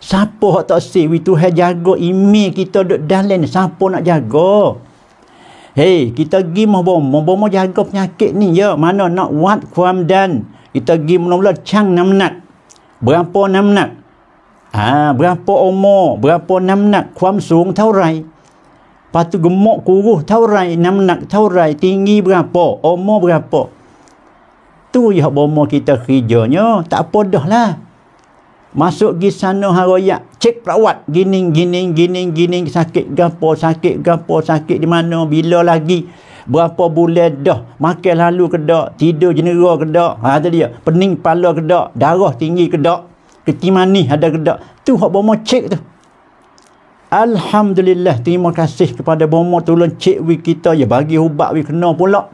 siapa hak tak si we tuhan jaga iman kita duk dalam ni siapa nak jaga hey kita gi mah bom jaga penyakit ni ya mana nak wat kuam dan kita gi mula-mula cang namnat berapa namnat Ha, berapa umur, berapa namnak, kuam sung tau rai. Lepas tu gemuk kuruh tau rai, namnak tau rai, tinggi berapa, umur berapa. Tu ya bomo kita kerjanya, tak apa dah lah. Masuk pergi sana haroyak, cek perawat, gining, gining, gining, gining sakit gapo, sakit gapo, sakit di mana, bila lagi, berapa bulan dah, makan lalu kedok, tidur jenera kedok, ha, tu dia, pening kepala kedok, darah tinggi kedok keti manis ada gedak tu hak bomo cek tu Alhamdulillah terima kasih kepada bomo tolong cek wi kita ya bagi ubat wi kena pula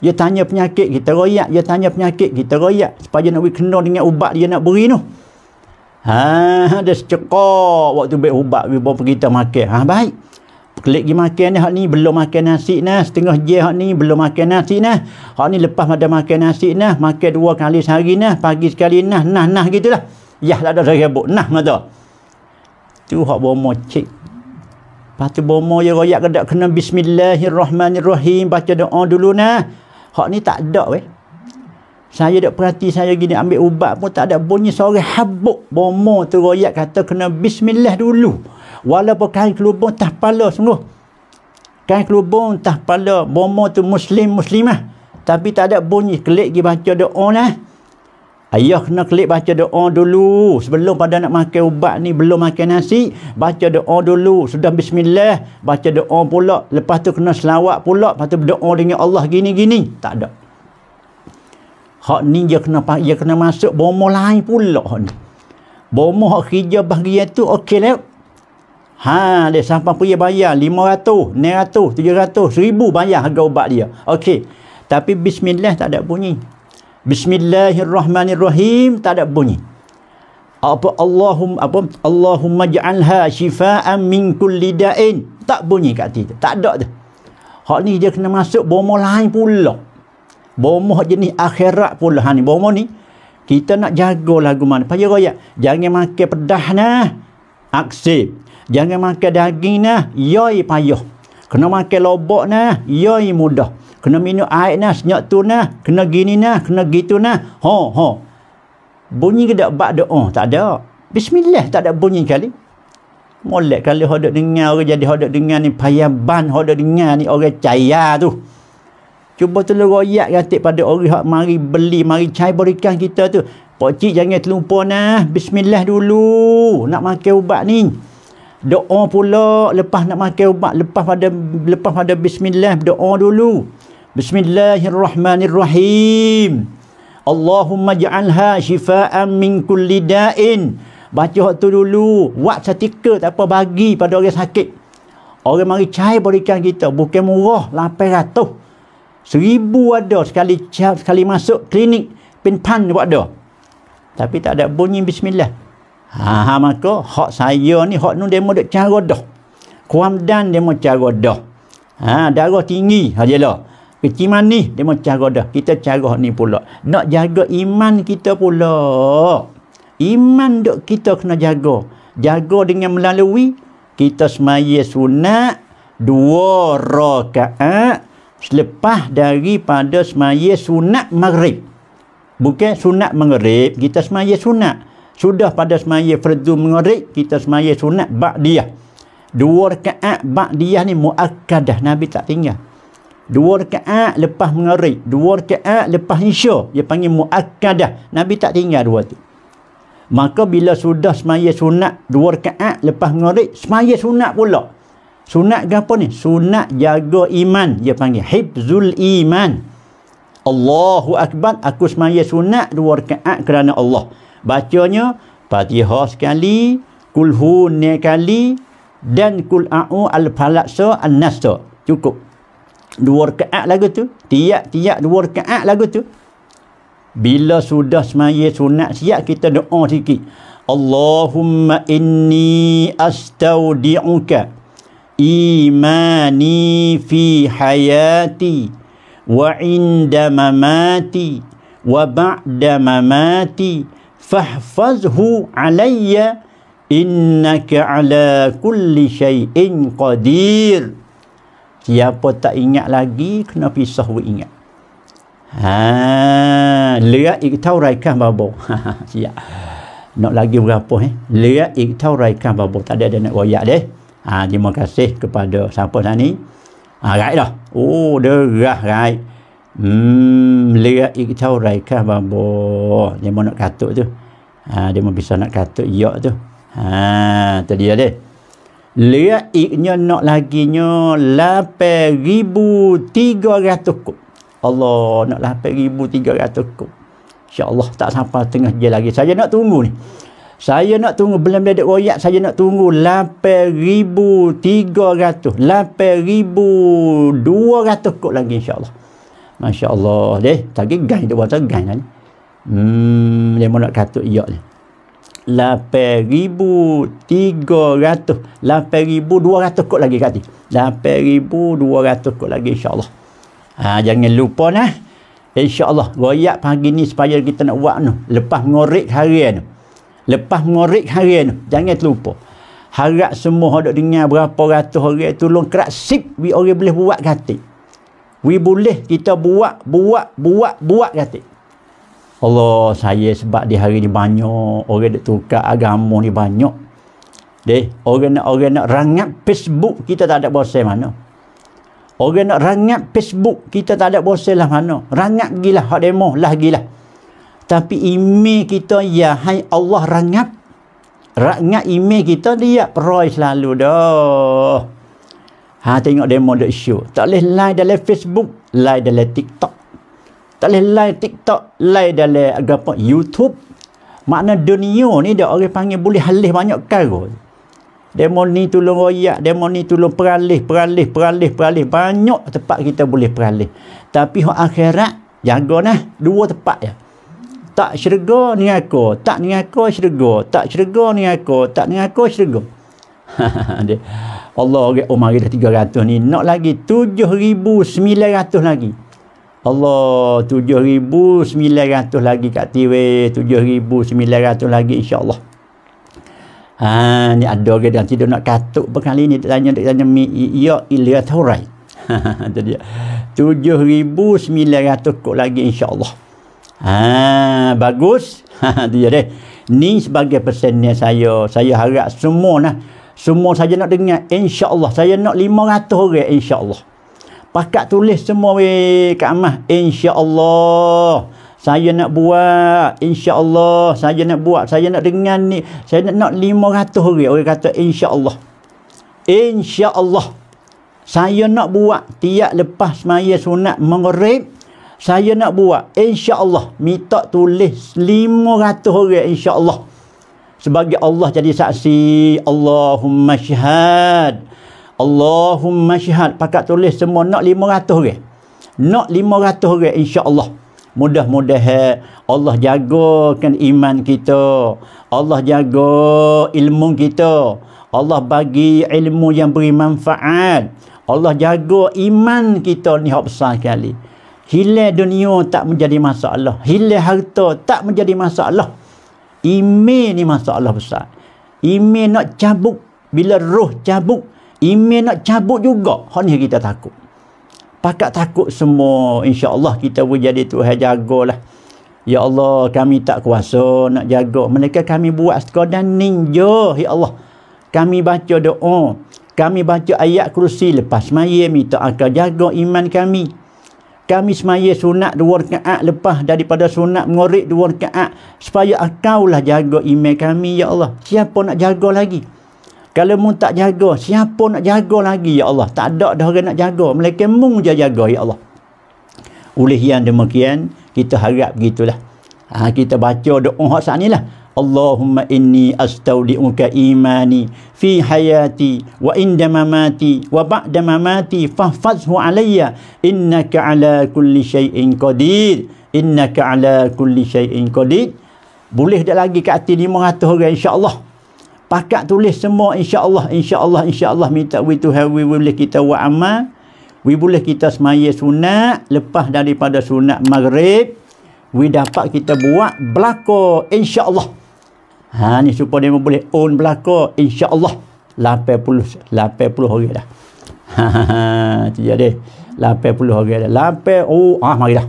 dia tanya penyakit kita royak dia tanya penyakit kita royak supaya nak wi kena dengan ubat dia nak beri tu ha ada secekok waktu baik ubat wi bomo kita makan ha baik Klik pergi makan ni, hak ni belum makan nasi nah. Setengah je hak ni belum makan nasi nah. Hak ni lepas pada makan nasi nah. Makan dua kali sehari nah. Pagi sekali nah. Nah, nah gitulah. Ya, lah dah dah rebut nah mana tu hak bomo cik lepas tu bomo ya royak kedak kena bismillahirrahmanirrahim baca doa dulu nah hak ni tak ada weh saya dak perhati saya gini ambil ubat pun tak ada bunyi suara habuk bomo tu royak kata kena bismillah dulu walaupun kain kelubung tah pala semua kain kelubung tah pala bomo tu muslim muslimah tapi tak ada bunyi kelik gi baca doa nah Ayah kena klik baca doa dulu. Sebelum pada nak makan ubat ni, belum makan nasi, baca doa dulu. Sudah bismillah, baca doa pula. Lepas tu kena selawat pula. Lepas tu berdoa dengan Allah gini-gini. Tak ada. Hak ni dia kena, dia kena masuk bomo lain pula. Bomo hak kerja bahagian tu, okey lah. Ha, dia sampai pergi bayar 500, 900, 700, 1000 bayar harga ubat dia. Okey. Tapi bismillah tak ada bunyi. Bismillahirrahmanirrahim tak ada bunyi. Apa Allahum apa Allahumma ja'alha shifaa'an min kulli da'in. Tak bunyi kat situ. Tak ada tu. Hak ni dia kena masuk bomo lain pula. Bomo jenis akhirat pula ha ni bomo ni. Kita nak jaga lagu mana? Paya royak. Jangan makan pedah nah. Aksib. Jangan makan daging nah. Yoi payah. Kena makan lobok nah. Yoi mudah kena minum air nah senyap tu nah kena gini nah kena gitu nah ho ho bunyi ke dak bak doa oh, tak ada bismillah tak ada bunyi kali molek kali hodok dengar orang jadi hodok dengar ni payah ban hodok dengar ni orang caya tu cuba tu royak katik pada orang hak mari beli mari cai berikan kita tu pak cik jangan terlupa nah bismillah dulu nak makan ubat ni doa pula lepas nak makan ubat lepas pada lepas pada bismillah doa dulu Bismillahirrahmanirrahim. Allahumma ja'alha shifaan min kulli da'in. Baca waktu dulu. Buat satika tak apa bagi pada orang sakit. Orang mari cai berikan kita. Bukan murah. Lampai ratuh. Seribu ada sekali sekali masuk klinik. Pinpan buat ada. Tapi tak ada bunyi bismillah. Ha, ha maka hak saya ni hak nun dia mahu cara dah. Kuamdan dia mahu cara dah. Ha, darah tinggi. Ha, jelah. Kecimah ni, dia mahu cara dah. Kita cara ni pula. Nak jaga iman kita pula. Iman dok kita kena jaga. Jaga dengan melalui, kita semaya sunat, dua rakaat, selepas daripada semaya sunat maghrib. Bukan sunat maghrib, kita semaya sunat. Sudah pada semaya fardu maghrib, kita semaya sunat ba'diyah. Dua rakaat ba'diyah ni mu'akkadah. Nabi tak tinggal. Dua rekaat lepas mengarik. Dua rekaat lepas insya. Dia panggil mu'akkadah. Nabi tak tinggal dua tu. Maka bila sudah semaya sunat, dua rekaat lepas mengarik, semaya sunat pula. Sunat ke apa ni? Sunat jaga iman. Dia panggil hibzul iman. Allahu Akbar. Aku semaya sunat dua rekaat kerana Allah. Bacanya, Fatihah sekali, Kulhu ni dan Kul'a'u al-Falaqsa al-Nasa. Cukup dua rekaat lagu tu tiap-tiap dua rekaat lagu tu bila sudah semaya sunat siap kita doa sikit Allahumma inni astaudi'uka imani fi hayati wa inda mamati wa ba'da mamati fahfazhu alayya innaka ala kulli shay'in qadir siapa tak ingat lagi kena pisah buat ingat ha lia iktau raikah babo ya nak lagi berapa eh lia iktau raikah babo tak ada ada nak royak deh ha terima kasih kepada siapa sana ni ha rai dah oh derah rai hmm lia iktau raikah babo dia mau nak katuk tu ha dia mau bisa nak katuk yak tu ha tadi ada Lia'iknya nak tiga ratus kub. Allah nak 8,300 kub. Allah tak sampai tengah dia lagi. Saya nak tunggu ni. Saya nak tunggu. Belum ada royak. Saya nak tunggu 8,300. 8,200 kub lagi insyaAllah. MasyaAllah. Dia tak pergi gain. Dia buat tak gain lah ni. Hmm, dia mau nak katuk iya ni. 8300 8200 kot lagi kati 8200 kot lagi insyaallah ha jangan lupa nah insyaallah royak pagi ni supaya kita nak buat ni lepas ngorek hari ni lepas ngorek hari ni jangan terlupa harap semua hendak dengar berapa ratus orang tolong kerak sip we orang boleh buat kati we boleh kita buat buat buat buat kati Allah saya sebab di hari ni banyak orang nak tukar agama ni banyak deh orang nak orang nak rangap Facebook kita tak ada bosan mana orang nak rangap Facebook kita tak ada bosan lah mana rangap gila hak demo lah gila tapi ime kita ya hai Allah rangap rangap ime kita dia peroi selalu dah ha tengok demo dekat show tak boleh like dalam Facebook like dalam TikTok tak boleh like TikTok, like dalam agama YouTube. Makna dunia ni dia orang panggil boleh halih banyak kali. Demo ni tolong royak, demo ni tolong peralih, peralih, peralih, peralih. Banyak tempat kita boleh peralih. Tapi hak akhirat, jaga nah. Dua tempat ya. Tak syurga ni aku, tak ni aku syurga, tak syurga ni aku, tak ni aku syurga. Allah orang umar oh, dah 300 ni, nak lagi 7,900 lagi. Allah 7900 lagi kat TV 7900 lagi insyaAllah ha, ni ada orang yang tidak nak katuk pun kali ni dia tanya dia tanya ya ilia thurai jadi 7900 kok lagi insyaAllah ha, bagus dia deh ni sebagai pesannya saya saya harap semua nah semua saja nak dengar insyaAllah saya nak 500 orang insyaAllah pakat tulis semua weh kat amah insyaallah saya nak buat insyaallah saya nak buat saya nak dengan ni saya nak nak 500 orang orang kata insyaallah insyaallah saya nak buat tiap lepas semaya sunat maghrib saya nak buat insyaallah minta tulis 500 orang insyaallah sebagai Allah jadi saksi Allahumma syahad Allahumma syihad pakat tulis semua nak lima 500 orang nak lima 500 orang insyaAllah mudah-mudahan Allah jagakan iman kita Allah jaga ilmu kita Allah bagi ilmu yang beri manfaat Allah jaga iman kita ni hak besar sekali hilang dunia tak menjadi masalah hilang harta tak menjadi masalah iman ni masalah besar iman nak cabuk bila roh cabuk. Iman nak cabut juga. Hak ni kita takut. Pakat takut semua. InsyaAllah kita boleh jadi Tuhan jaga lah. Ya Allah, kami tak kuasa nak jaga. Mereka kami buat sekadar ninja. Ya Allah. Kami baca doa. Kami baca ayat kursi lepas semaya minta akal jaga iman kami. Kami semaya sunat dua rekaat lepas daripada sunat mengorik dua rekaat. Supaya akaulah jaga iman kami, Ya Allah. Siapa nak jaga lagi? Kalau mu tak jaga, siapa nak jaga lagi ya Allah? Tak ada dah orang nak jaga, mereka mu je jaga ya Allah. Oleh yang demikian, kita harap begitulah. Ha, kita baca doa hak sat inilah. Allahumma inni astaudi'uka imani fi hayati wa inda mamati wa ba'da mamati fahfazhu alayya innaka ala kulli shay'in qadir innaka ala kulli shay'in qadir boleh dah lagi kat hati 500 orang insyaallah pakat tulis semua insya-Allah insya-Allah insya-Allah minta we to have we boleh kita buat amal we boleh kita semaya sunat lepas daripada sunat maghrib we dapat kita buat belako insya-Allah ha ni supaya dia boleh own belako insya-Allah 80 80 orang dah ha ha ha tu jadi 80 orang dah 80 oh ah mari dah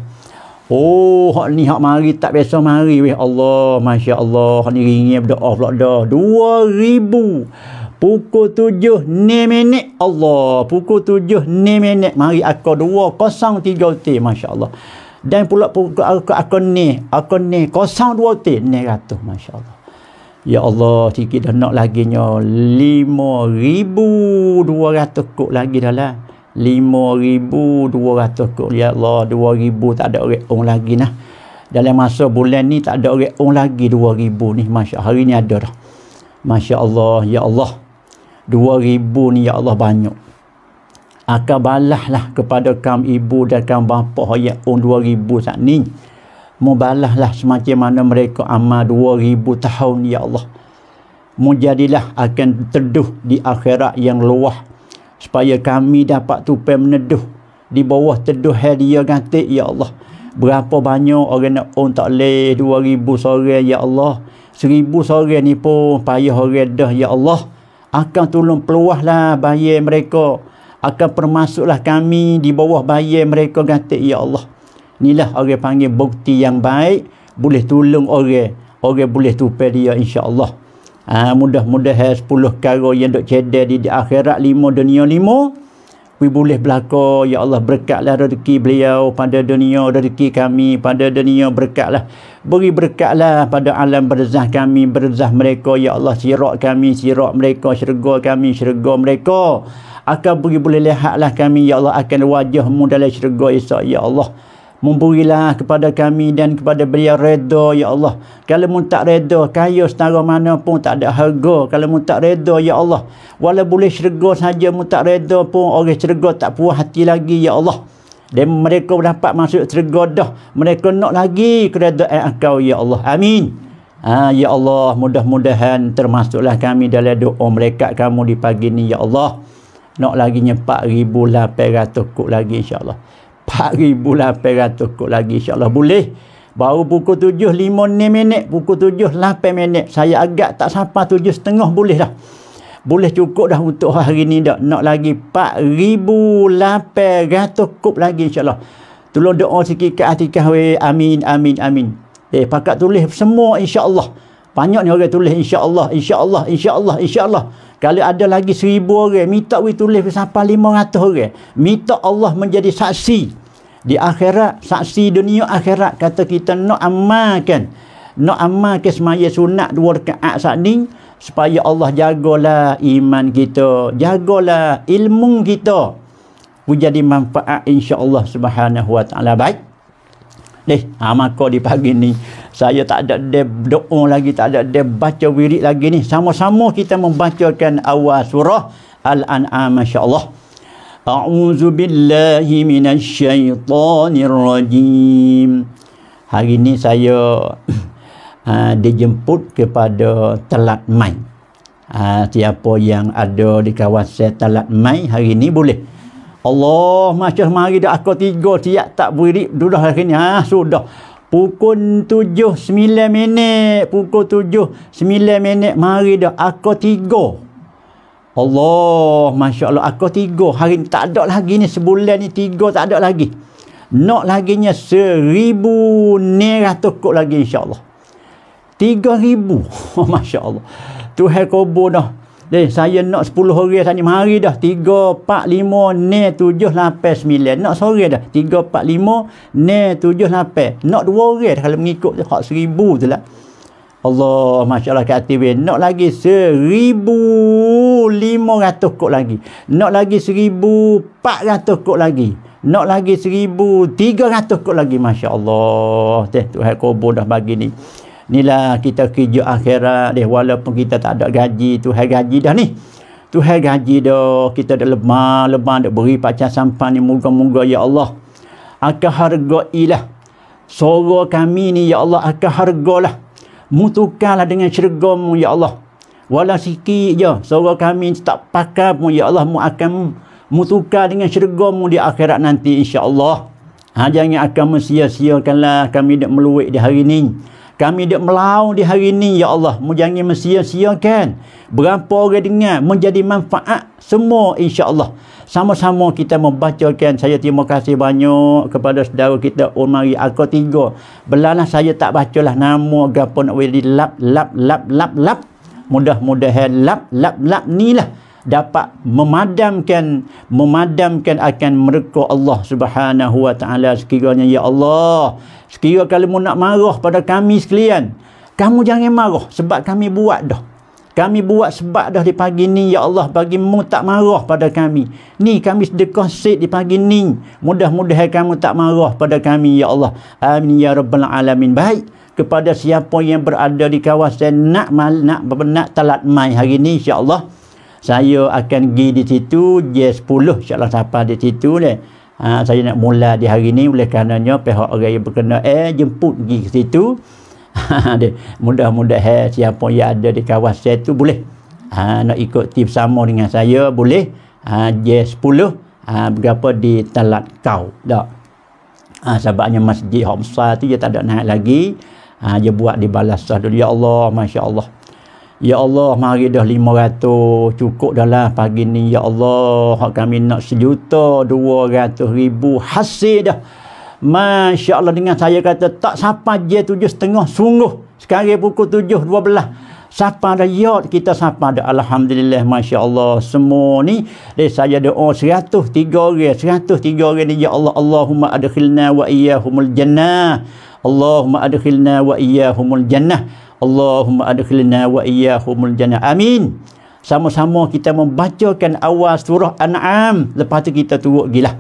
Oh, hak ni hak mari tak biasa mari weh Allah, Masya Allah. Hak ni ringi berdoa pula dah. 2000 Pukul tujuh ni minit Allah Pukul tujuh ni minit Mari aku dua kosong tiga uti Masya Allah Dan pula pukul aku, aku ni Aku ni kosong dua uti Ni ratus Masya Allah Ya Allah, sikit dah nak lagi laginya 5,200 kot lagi dah lah. Lima ribu 5200 kot ya Allah dua ribu tak ada orang lagi nah dalam masa bulan ni tak ada orang lagi dua ribu ni masya hari ni ada dah masya Allah ya Allah dua ribu ni ya Allah banyak akan balah lah kepada kaum ibu dan kaum bapa yang dua ribu saat ni mubalah lah semacam mana mereka amal ribu tahun ya Allah mau jadilah akan teduh di akhirat yang luah supaya kami dapat tupai meneduh di bawah teduh helia gantik ya Allah berapa banyak orang nak on tak leh 2000 sorang ya Allah 1000 sorang ni pun payah orang dah ya Allah akan tolong peluahlah bayar mereka akan permasuklah kami di bawah bayar mereka gantik ya Allah inilah orang panggil bukti yang baik boleh tolong orang orang boleh tupai dia insya-Allah Uh, ha, mudah-mudahan 10 eh, perkara yang dok cedek di, di akhirat 5 dunia 5 we boleh belako. ya Allah berkatlah rezeki beliau pada dunia rezeki kami pada dunia berkatlah beri berkatlah pada alam berzah kami berzah mereka ya Allah sirat kami sirat mereka syurga kami syurga mereka akan beri boleh lihatlah kami ya Allah akan wajahmu dalam syurga esok ya Allah Mumpurilah kepada kami dan kepada beliau reda, Ya Allah. Kalau pun tak reda, kaya setara mana pun tak ada harga. Kalau pun tak reda, Ya Allah. Walau boleh syurga saja pun tak reda pun, orang syurga tak puas hati lagi, Ya Allah. Dan mereka dapat masuk syurga dah. Mereka nak lagi keredaan engkau, Ya Allah. Amin. Ha, ya Allah, mudah-mudahan termasuklah kami dalam doa mereka kamu di pagi ini, Ya Allah. Nak lagi ribu 4,800 kuk lagi, insyaAllah. Allah. 4,800 kot lagi insyaAllah boleh baru pukul 7, 5 minit pukul 7, 8 minit saya agak tak sampai 7, setengah boleh dah boleh cukup dah untuk hari ni dah nak lagi 4,800 kot lagi insyaAllah tolong doa sikit ke hati kahwe amin, amin, amin eh pakat tulis semua insyaAllah banyak ni orang tulis insyaAllah, insyaAllah, insyaAllah, insyaAllah kalau ada lagi seribu orang, minta we tulis sampai lima ratus orang. Minta Allah menjadi saksi di akhirat saksi dunia akhirat kata kita nak amalkan nak amalkan semaya sunat dua rekaat saat supaya Allah jagalah iman kita jagalah ilmu kita menjadi manfaat insya Allah subhanahu wa ta'ala baik Eh, amak ha, kau di pagi ni saya tak ada dia doa lagi tak ada dia baca wirid lagi ni sama-sama kita membacakan awal surah Al-An'am insyaAllah Allah. A'udzu billahi minasyaitonir rajim. Hari ini saya uh, dijemput kepada Telat Mai. Uh, siapa yang ada di kawasan Telat Mai hari ini boleh. Allah macam mari dah aku tiga tiap tak beri dah hari ini. Ha, ah, sudah. Pukul tujuh sembilan minit. Pukul tujuh sembilan minit mari dah aku tiga. Allah Masya Allah aku tiga hari ni tak ada lagi ni sebulan ni tiga tak ada lagi nak lagi laginya seribu nerah tokok lagi insya Allah tiga ribu Masya Allah tu hai kubur dah Eh, saya nak 10 hari tadi mari dah 3 4 5 ne 7 8 9 nak sore dah 3 4 5 ne 7 8 nak 2 hari dah kalau mengikut hak 1000 tu lah Allah Masya Allah kat TV nak lagi seribu lima ratus kot lagi nak lagi seribu empat ratus kot lagi nak lagi seribu tiga ratus kot lagi Masya Allah teh Tuhan kubur dah bagi ni inilah kita kerja akhirat deh walaupun kita tak ada gaji Tuhan gaji dah ni Tuhan gaji dah kita dah lemah lemah dah beri pacar sampah ni moga-moga ya Allah akan hargailah sorok kami ni ya Allah akan hargailah Mu tukarlah dengan syurgamu ya Allah walau sikit je seorang kami tak pakar pun ya Allah mu akan mu tukar dengan syurgamu di akhirat nanti insyaAllah ha, jangan akan sia siakanlah kami hidup meluik di hari ini kami dia melau di hari ini, Ya Allah. Menjangi mesia-siakan. Berapa orang dengar. Menjadi manfaat semua, insya Allah. Sama-sama kita membacakan. Saya terima kasih banyak kepada saudara kita, Umari Akhul Tiga. Belalah saya tak bacalah nama Gapun Wili. Lap, lap, lap, lap, lap. Mudah-mudahan lap, lap, lap. Ni lah dapat memadamkan memadamkan akan mereka Allah Subhanahu wa taala sekiranya ya Allah sekiranya kamu nak marah pada kami sekalian kamu jangan marah sebab kami buat dah kami buat sebab dah di pagi ni ya Allah bagi mu tak marah pada kami ni kami sedekah sikit di pagi ni mudah-mudahan kamu tak marah pada kami ya Allah amin ya rabbal alamin baik kepada siapa yang berada di kawasan nak mal nak nak talat mai hari ni Allah. saya akan pergi di situ J10 insyaallah sampai di situ ni Ha, saya nak mula di hari ni oleh kerana pihak orang yang berkena eh jemput pergi ke situ mudah-mudahan mudah eh, siapa yang ada di kawasan tu boleh ha, nak ikut tip sama dengan saya boleh ha, J10 ha, berapa di talat kau tak ha, sebabnya masjid yang besar tu dia tak ada naik lagi ha, dia buat di balas dulu ya Allah Masya Allah Ya Allah, mari dah lima ratus cukup dahlah pagi ni. Ya Allah, hak kami nak sejuta dua ratus ribu hasil dah. Masya Allah dengan saya kata tak sapa je tujuh setengah sungguh. Sekarang pukul tujuh dua belah. Sapa dah yacht kita sapa ada Alhamdulillah Masya Allah semua ni dari saya doa oh, seratus tiga orang seratus tiga orang ni Ya Allah Allahumma adkhilna wa humul jannah Allahumma adkhilna wa humul jannah Allahumma adkhilna wa iyyahumul jannah. Amin. Sama-sama kita membacakan awal surah An'am lepas tu kita turun gilah.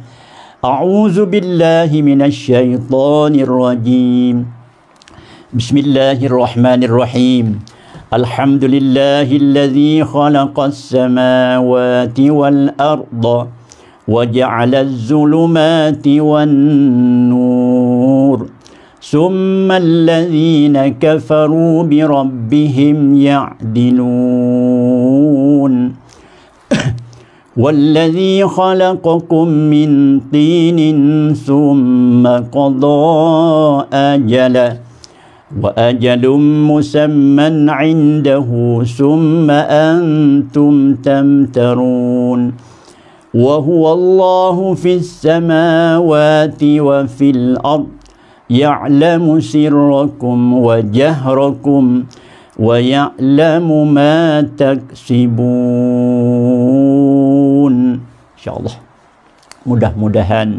A'udzu billahi minasyaitonir rajim. Bismillahirrahmanirrahim. Alhamdulillahillazi khalaqas samawati wal arda waja'alaz zulumati wan nur. ثم الذين كفروا بربهم يعدلون والذي خلقكم من طين ثم قضى أجلا وأجل مسمى عنده ثم أنتم تمترون وهو الله في السماوات وفي الأرض يعلم سركم وجهركم ويعلم ما تكسبون إن شاء الله مده مدهان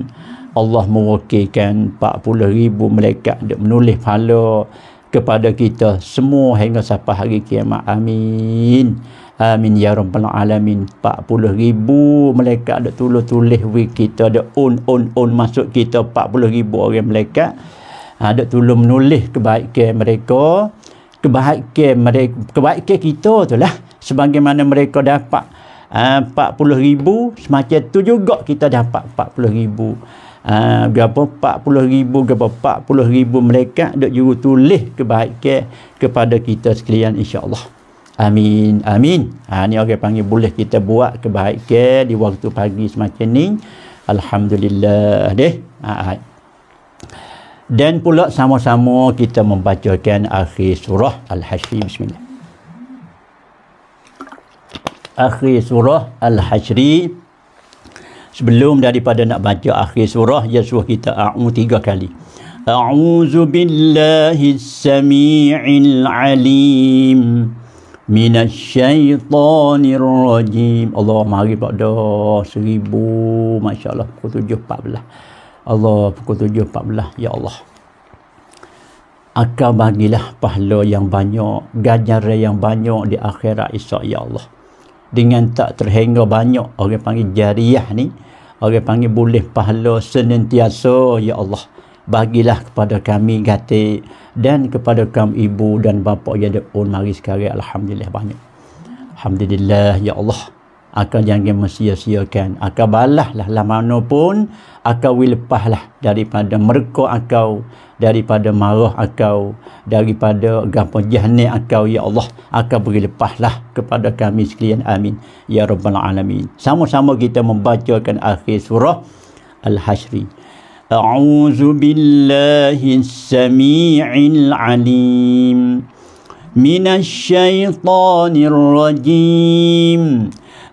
Allah mewakilkan 40 ribu mereka untuk menulis pahala kepada kita semua hingga sampai hari kiamat. Amin. Amin ya rabbal alamin. 40 ribu malaikat untuk tulis-tulis kita ada on on on masuk kita 40 ribu orang mereka ada tolong menulis kebaikan mereka kebaikan mereka kebaikan kita tu lah sebagaimana mereka dapat ah, uh, 40 ribu semacam tu juga kita dapat 40 ribu uh, berapa 40 ribu berapa 40 ribu mereka duk juru tulis kebaikan kepada kita sekalian insyaAllah Amin, amin. Ha, ni orang panggil boleh kita buat kebaikan di waktu pagi semacam ni. Alhamdulillah deh. Ha, hai dan pula sama-sama kita membacakan akhir surah al-hasyr bismillah akhir surah al-hasyr sebelum daripada nak baca akhir surah ya suruh kita a'u tiga kali a'udzu billahi samiil alim minasy syaithanir rajim Allah mari pada 1000 masyaallah pukul 7.14 Allah pukul 7.14 Ya Allah akan bagilah pahala yang banyak ganjaran yang banyak di akhirat esok Ya Allah dengan tak terhingga banyak orang panggil jariah ni orang panggil boleh pahala senantiasa Ya Allah bagilah kepada kami gati dan kepada kami ibu dan bapa yang ada pun oh, mari sekarang Alhamdulillah banyak Alhamdulillah Ya Allah akan jangan mensia-siakan akan balah lah lah mana pun akan wilpah lah daripada merkau akau daripada marah akau daripada gampang jahni akau ya Allah akan beri lepah lah kepada kami sekalian amin ya Rabbal Alamin sama-sama kita membacakan akhir surah Al-Hashri A'udzu billahi as-sami'il 'alim minasy syaithanir rajim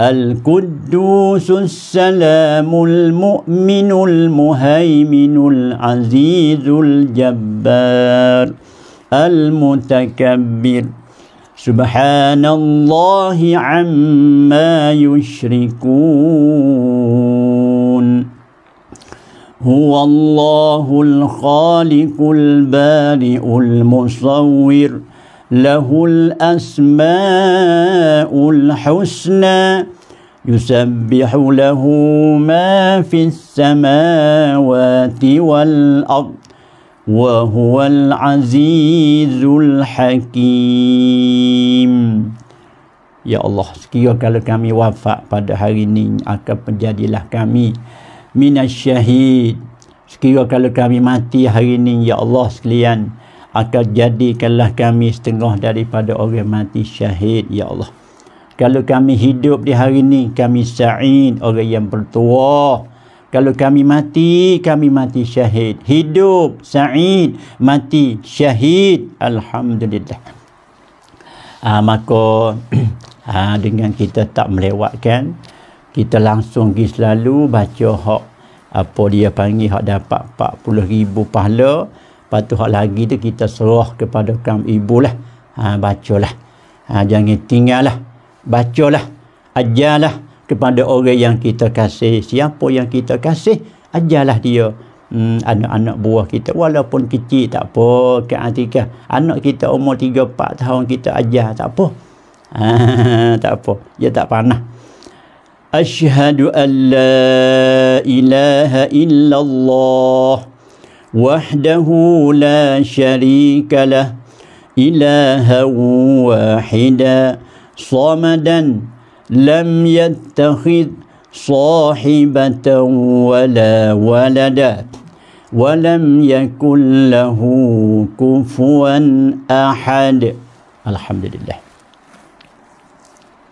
القدوس السلام المؤمن المهيمن العزيز الجبار المتكبر سبحان الله عما يشركون هو الله الخالق البارئ المصور له الأسماء الحسنى يسبح له ما في السماوات والأرض وهو العزيز الحكيم Ya Allah, sekiranya kalau kami wafat pada hari ini, akan menjadilah kami minasyahid. Sekiranya kalau kami mati hari ini, Ya Allah sekalian, akan jadikanlah kami setengah daripada orang mati syahid ya Allah kalau kami hidup di hari ini kami sa'id orang yang bertua kalau kami mati kami mati syahid hidup sa'id mati syahid alhamdulillah ha, maka ha, dengan kita tak melewatkan kita langsung pergi selalu baca hak apa dia panggil hak dapat 40 ribu pahala Lepas tu hak lagi tu kita seruah kepada kaum ibu lah. Ha, lah, Ha, jangan tinggal lah. Bacalah. Ajarlah kepada orang yang kita kasih. Siapa yang kita kasih, ajarlah dia. Hmm, anak-anak buah kita walaupun kecil tak apa ke anak kita umur 3-4 tahun kita ajar tak apa ha, tak apa dia tak panah Ashhadu an la ilaha illallah وحده لا شريك له إلها واحدا صمدا لم يتخذ صاحبة ولا ولدا ولم يكن له كفوا أحد الحمد لله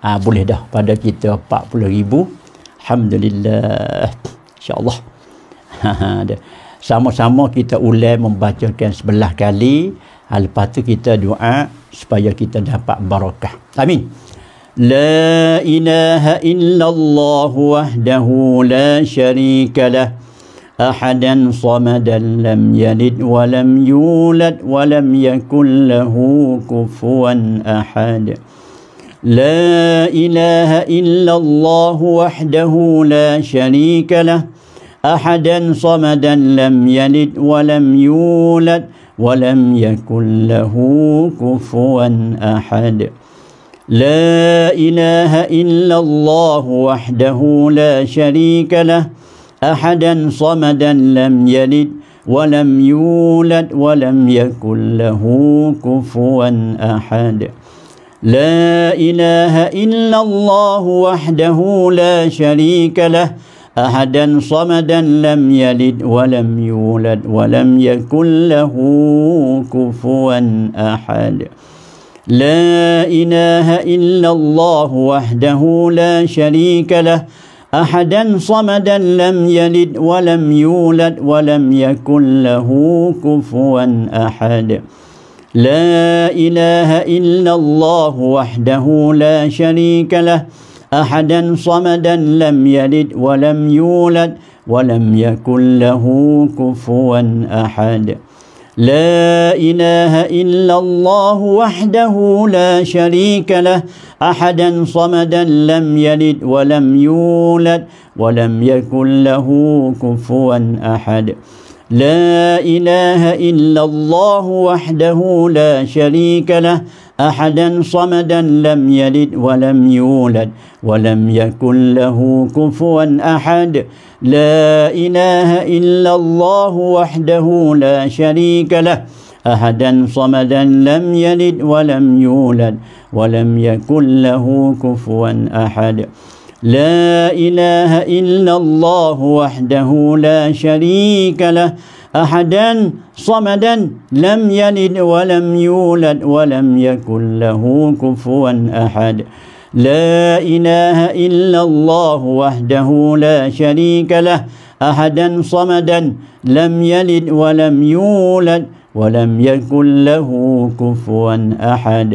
ha, boleh dah pada kita 40,000 Alhamdulillah InsyaAllah sama-sama kita ulang membacakan sebelah kali hal tu kita doa supaya kita dapat barakah amin la ilaha illallah wahdahu la syarika lah ahadan samadan lam yalid wa lam yulad wa lam yakul lahu kufuwan ahad لا إله إلا الله وحده لا شريك له أحدا صمدا لم يلد ولم يولد ولم يكن له كفوا أحد لا إله إلا الله وحده لا شريك له أحدا صمدا لم يلد ولم يولد ولم يكن له كفوا أحد لا إله إلا الله وحده لا شريك له أحدا صمدا لم يلد ولم يولد ولم يكن له كفوا أحد لا إله إلا الله وحده لا شريك له أحدا صمدا لم يلد ولم يولد ولم يكن له كفوا أحد لا إله إلا الله وحده لا شريك له أحدا صمدا لم يلد ولم يولد ولم يكن له كفوا أحد لا إله إلا الله وحده لا شريك له أحدا صمدا لم يلد ولم يولد ولم يكن له كفوا أحد لا إله إلا الله وحده لا شريك له أحدا صمدا لم يلد ولم يولد ولم يكن له كفوا أحد لا إله إلا الله وحده لا شريك له أحدا صمدا لم يلد ولم يولد ولم يكن له كفوا أحد لا إله إلا الله وحده لا شريك له أحدا صمدا لم يلد ولم يولد ولم يكن له كفوا أحد لا إله إلا الله وحده لا شريك له أحدا صمدا لم يلد ولم يولد ولم يكن له كفوا أحد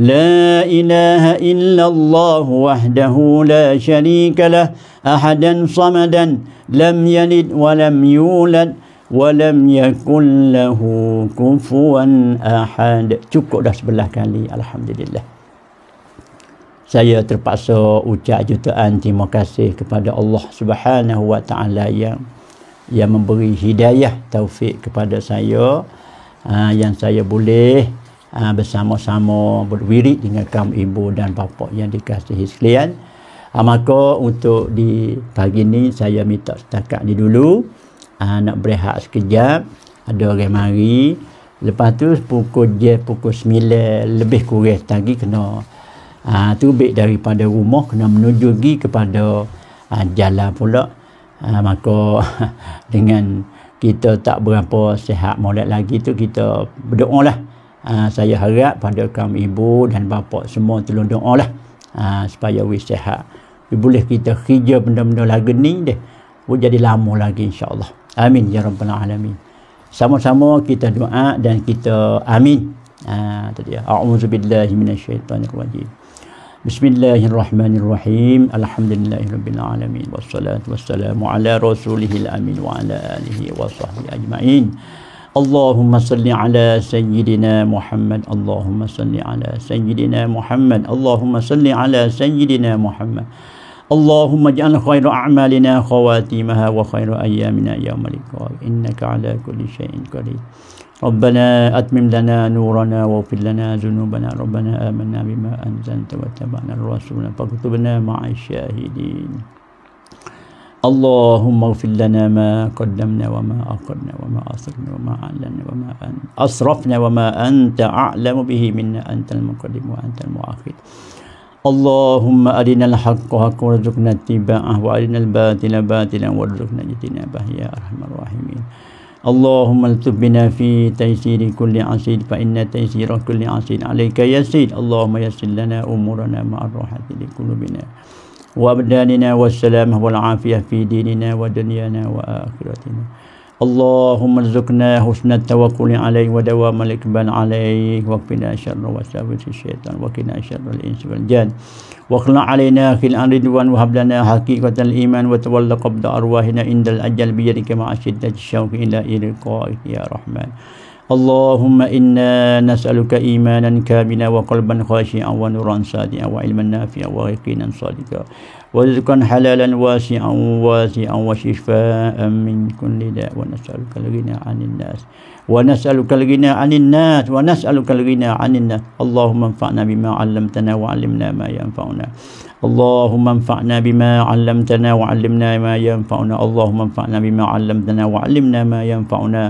لا إله إلا الله وحده لا شريك له أحدا صمدا لم يلد ولم يولد ولم يكن له كفوا أحد cukup dah sebelah kali Alhamdulillah saya terpaksa ucap jutaan terima kasih kepada Allah subhanahu wa ta'ala yang yang memberi hidayah taufik kepada saya ah, yang saya boleh uh, bersama-sama berwirik dengan kaum ibu dan bapa yang dikasihi sekalian. Uh, maka untuk di pagi ni saya minta setakat ni dulu. Uh, nak berehat sekejap. Ada orang mari. Lepas tu pukul je pukul sembilan lebih kurang lagi kena uh, tubik daripada rumah kena menuju pergi kepada uh, jalan pula. Uh, maka dengan kita tak berapa sihat molek lagi tu kita berdoa lah. Ah, saya harap pada kamu ibu dan bapa semua tolong doa lah ha, ah, supaya we sehat we boleh kita kerja benda-benda lagi ni deh we jadi lama lagi insyaAllah amin ya rabbal alamin sama-sama kita doa dan kita amin ha, tadi ya a'udzu billahi minasyaitonir rajim Bismillahirrahmanirrahim. Alhamdulillahirabbil alamin. Wassalatu wassalamu ala rasulihil amin wa ala alihi wa sahbihi ajma'in. Allahumma salli ala sayyidina Muhammad Allahumma salli ala sayyidina Muhammad Allahumma salli ala sayyidina Muhammad Allahumma ja'al khairu a'malina khawatimaha wa khairu ayyamina yawmal liqa innaka ala kulli shay'in qadir ربنا أتمم لنا نورنا واغفر لنا ذنوبنا ربنا آمنا بما أنزلت واتبعنا الرسول فاكتبنا مع الشاهدين اللهم اغفر لنا ما قدمنا وما أخرنا وما أسرنا وما أعلنا وما أسرفنا وما أنت أعلم به منا أنت المقدم وأنت المؤخر اللهم أرنا الحق حقا وارزقنا اتباعه وأرنا الباطل باطلا وارزقنا اجتنابه يا أرحم الراحمين اللهم التب بنا في تيسير كل عسير فإن تيسير كل عسير عليك يسير اللهم يسر لنا أمورنا مع الروحات لقلوبنا وأبداننا والسلامة والعافية في ديننا ودنيانا وآخرتنا اللهم ارزقنا حسن التوكل عليه ودوام الإقبال عليه وقنا شر وساوس الشيطان وقنا شر الإنس والجن واخلع علينا في الأرض رضوان وهب لنا حقيقة الإيمان وتولى قبض أرواحنا عند الأجل بيدك مع شدة الشوق إلى إلقائك يا رحمن اللهم إنا نسألك إيمانا كاملا وقلبا خاشعا ونورا سادعا وعلما نافعا ويقينا صادقا ورزقا حلالا واسعا واسعا وشفاء من كل داء ونسألك الغنى عن الناس ونسألك الغنى عن الناس ونسألك الغنى عن الناس اللهم انفعنا بما علمتنا وعلمنا ما ينفعنا اللهم انفعنا بما علمتنا وعلمنا ما ينفعنا اللهم انفعنا بما علمتنا وعلمنا ما ينفعنا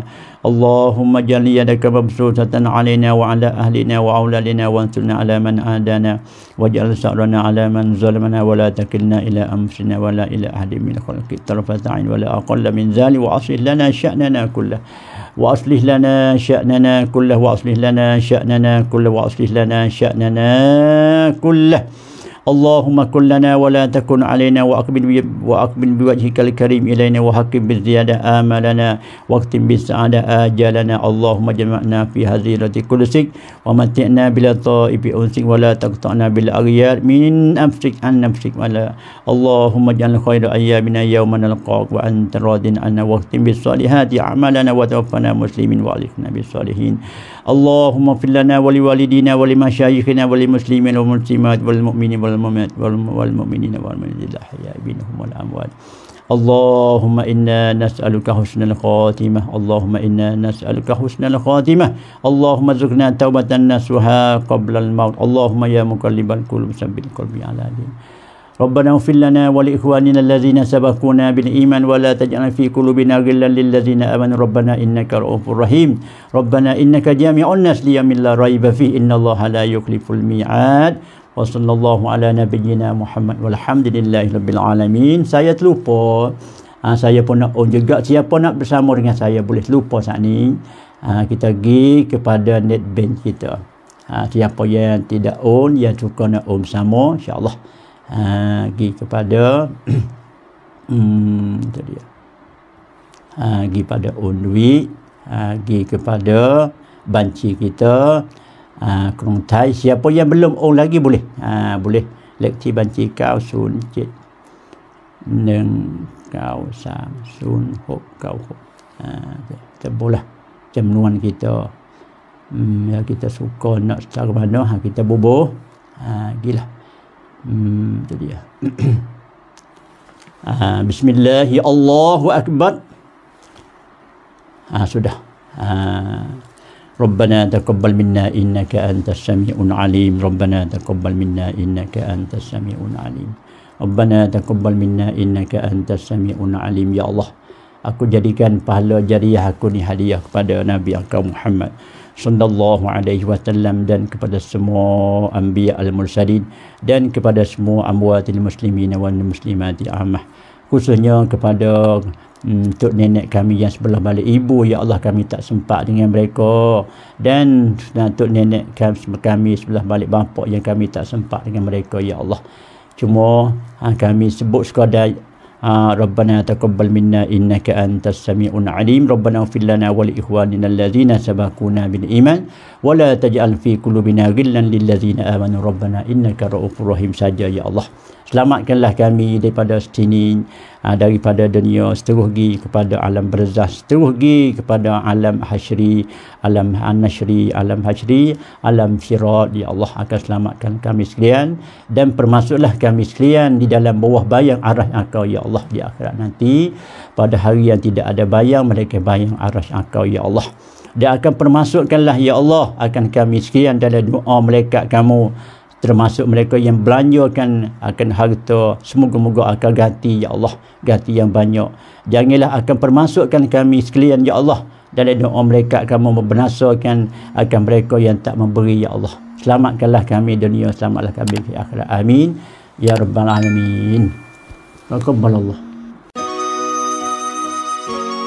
اللهم اجعل يدك مبسوطة علينا وعلى أهلنا وأولادنا وانصرنا على من عادانا واجعل سأرنا على من ظلمنا ولا تكلنا إلى أنفسنا ولا إلى أحد من خلقك طرفة عين ولا أقل من ذلك وأصلح لنا شأننا كله وأصلح لنا شأننا كله وأصلح لنا شأننا كله وأصلح لنا شأننا كله, وأصلح لنا شأننا كله اللهم كن لنا ولا تكن علينا وأقبل وأقبل بوجهك الكريم إلينا وحقق بالزيادة آمالنا واختم بالسعادة آجالنا اللهم جمعنا في هزيرة كرسك ومتعنا بلا طائف أنسك ولا تقطعنا بالأغيار من نفسك عن نفسك ولا اللهم اجعل خير أيامنا يوم نلقاك وأنت راض عنا واختم بالصالحات أعمالنا وتوفنا مسلمين وألفنا بالصالحين Allahumma fillana wali walidina wali masyayikhina wali muslimin wal muslimat wal mu'minin wal mu'minat wal wal mu'minina wal mu'minin ya binhum wal amwal Allahumma inna nas'aluka husnal khatimah Allahumma inna nas'aluka husnal khatimah Allahumma zukna taubatan nasuha qabla al maut Allahumma ya mukallibal qulub sabbil qalbi ala din. ربنا اغفر لنا ولاخواننا الذين سبقونا بالايمان ولا تجعل في قلوبنا غلا للذين امنوا ربنا انك رؤوف رحيم ربنا انك جامع الناس ليوم لا ريب فيه ان الله لا يخلف الميعاد وصلى الله على نبينا محمد والحمد لله رب العالمين سايت لوبو ha, saya pun nak oh juga siapa nak bersama dengan saya boleh lupa saat ni ha, kita pergi kepada netbank kita ha, siapa yang tidak on yang suka nak on sama insyaAllah Allah ha, pergi kepada hmm, jadi ha, pergi pada undui ha, pergi kepada banci kita ha, kerungtai siapa yang belum on lagi boleh ha, boleh lekti banci kau sun cik neng kau sam sun hok kau hok ha, tebulah jemuan kita hmm, ya, kita suka nak secara mana ha, kita bubuh ha, gila Hmm, itu dia. ha, ah, Bismillahirrahmanirrahim. Ha, sudah. Ha. ربنا تقبل منا إنك أنت السميع العليم ربنا تقبل منا إنك أنت السميع العليم ربنا تقبل منا إنك أنت السميع alim ya Allah. aku jadikan pahala jariah aku ni hadiah kepada Nabi Akram Muhammad sallallahu alaihi wasallam dan kepada semua anbiya al-mursalin dan kepada semua amwatil muslimin wal muslimati amah khususnya kepada untuk hmm, nenek kami yang sebelah balik ibu ya Allah kami tak sempat dengan mereka dan untuk nenek kami, kami sebelah balik bapak yang kami tak sempat dengan mereka ya Allah cuma ha, kami sebut sekadar ربنا تقبل منا إنك أنت السميع العليم ربنا اغفر لنا ولإخواننا الذين سبقونا بالإيمان ولا تجعل في قلوبنا غلا للذين آمنوا ربنا إنك رؤوف رحيم ساجا يا الله selamatkanlah kami daripada sini ah, daripada dunia seterus pergi kepada alam berzah seterus pergi kepada alam hasyri alam anasyri alam hasyri alam firat ya Allah akan selamatkan kami sekalian dan permasuklah kami sekalian di dalam bawah bayang arah engkau ya Allah di akhirat nanti pada hari yang tidak ada bayang mereka bayang arah engkau ya Allah dia akan permasukkanlah ya Allah akan kami sekian dalam doa mereka kamu termasuk mereka yang belanjakan akan harta semoga-moga akan ganti ya Allah ganti yang banyak janganlah akan permasukkan kami sekalian ya Allah dan doa mereka akan membenasakan akan mereka yang tak memberi ya Allah selamatkanlah kami dunia selamatkanlah kami di akhirat amin ya rabbal alamin Allah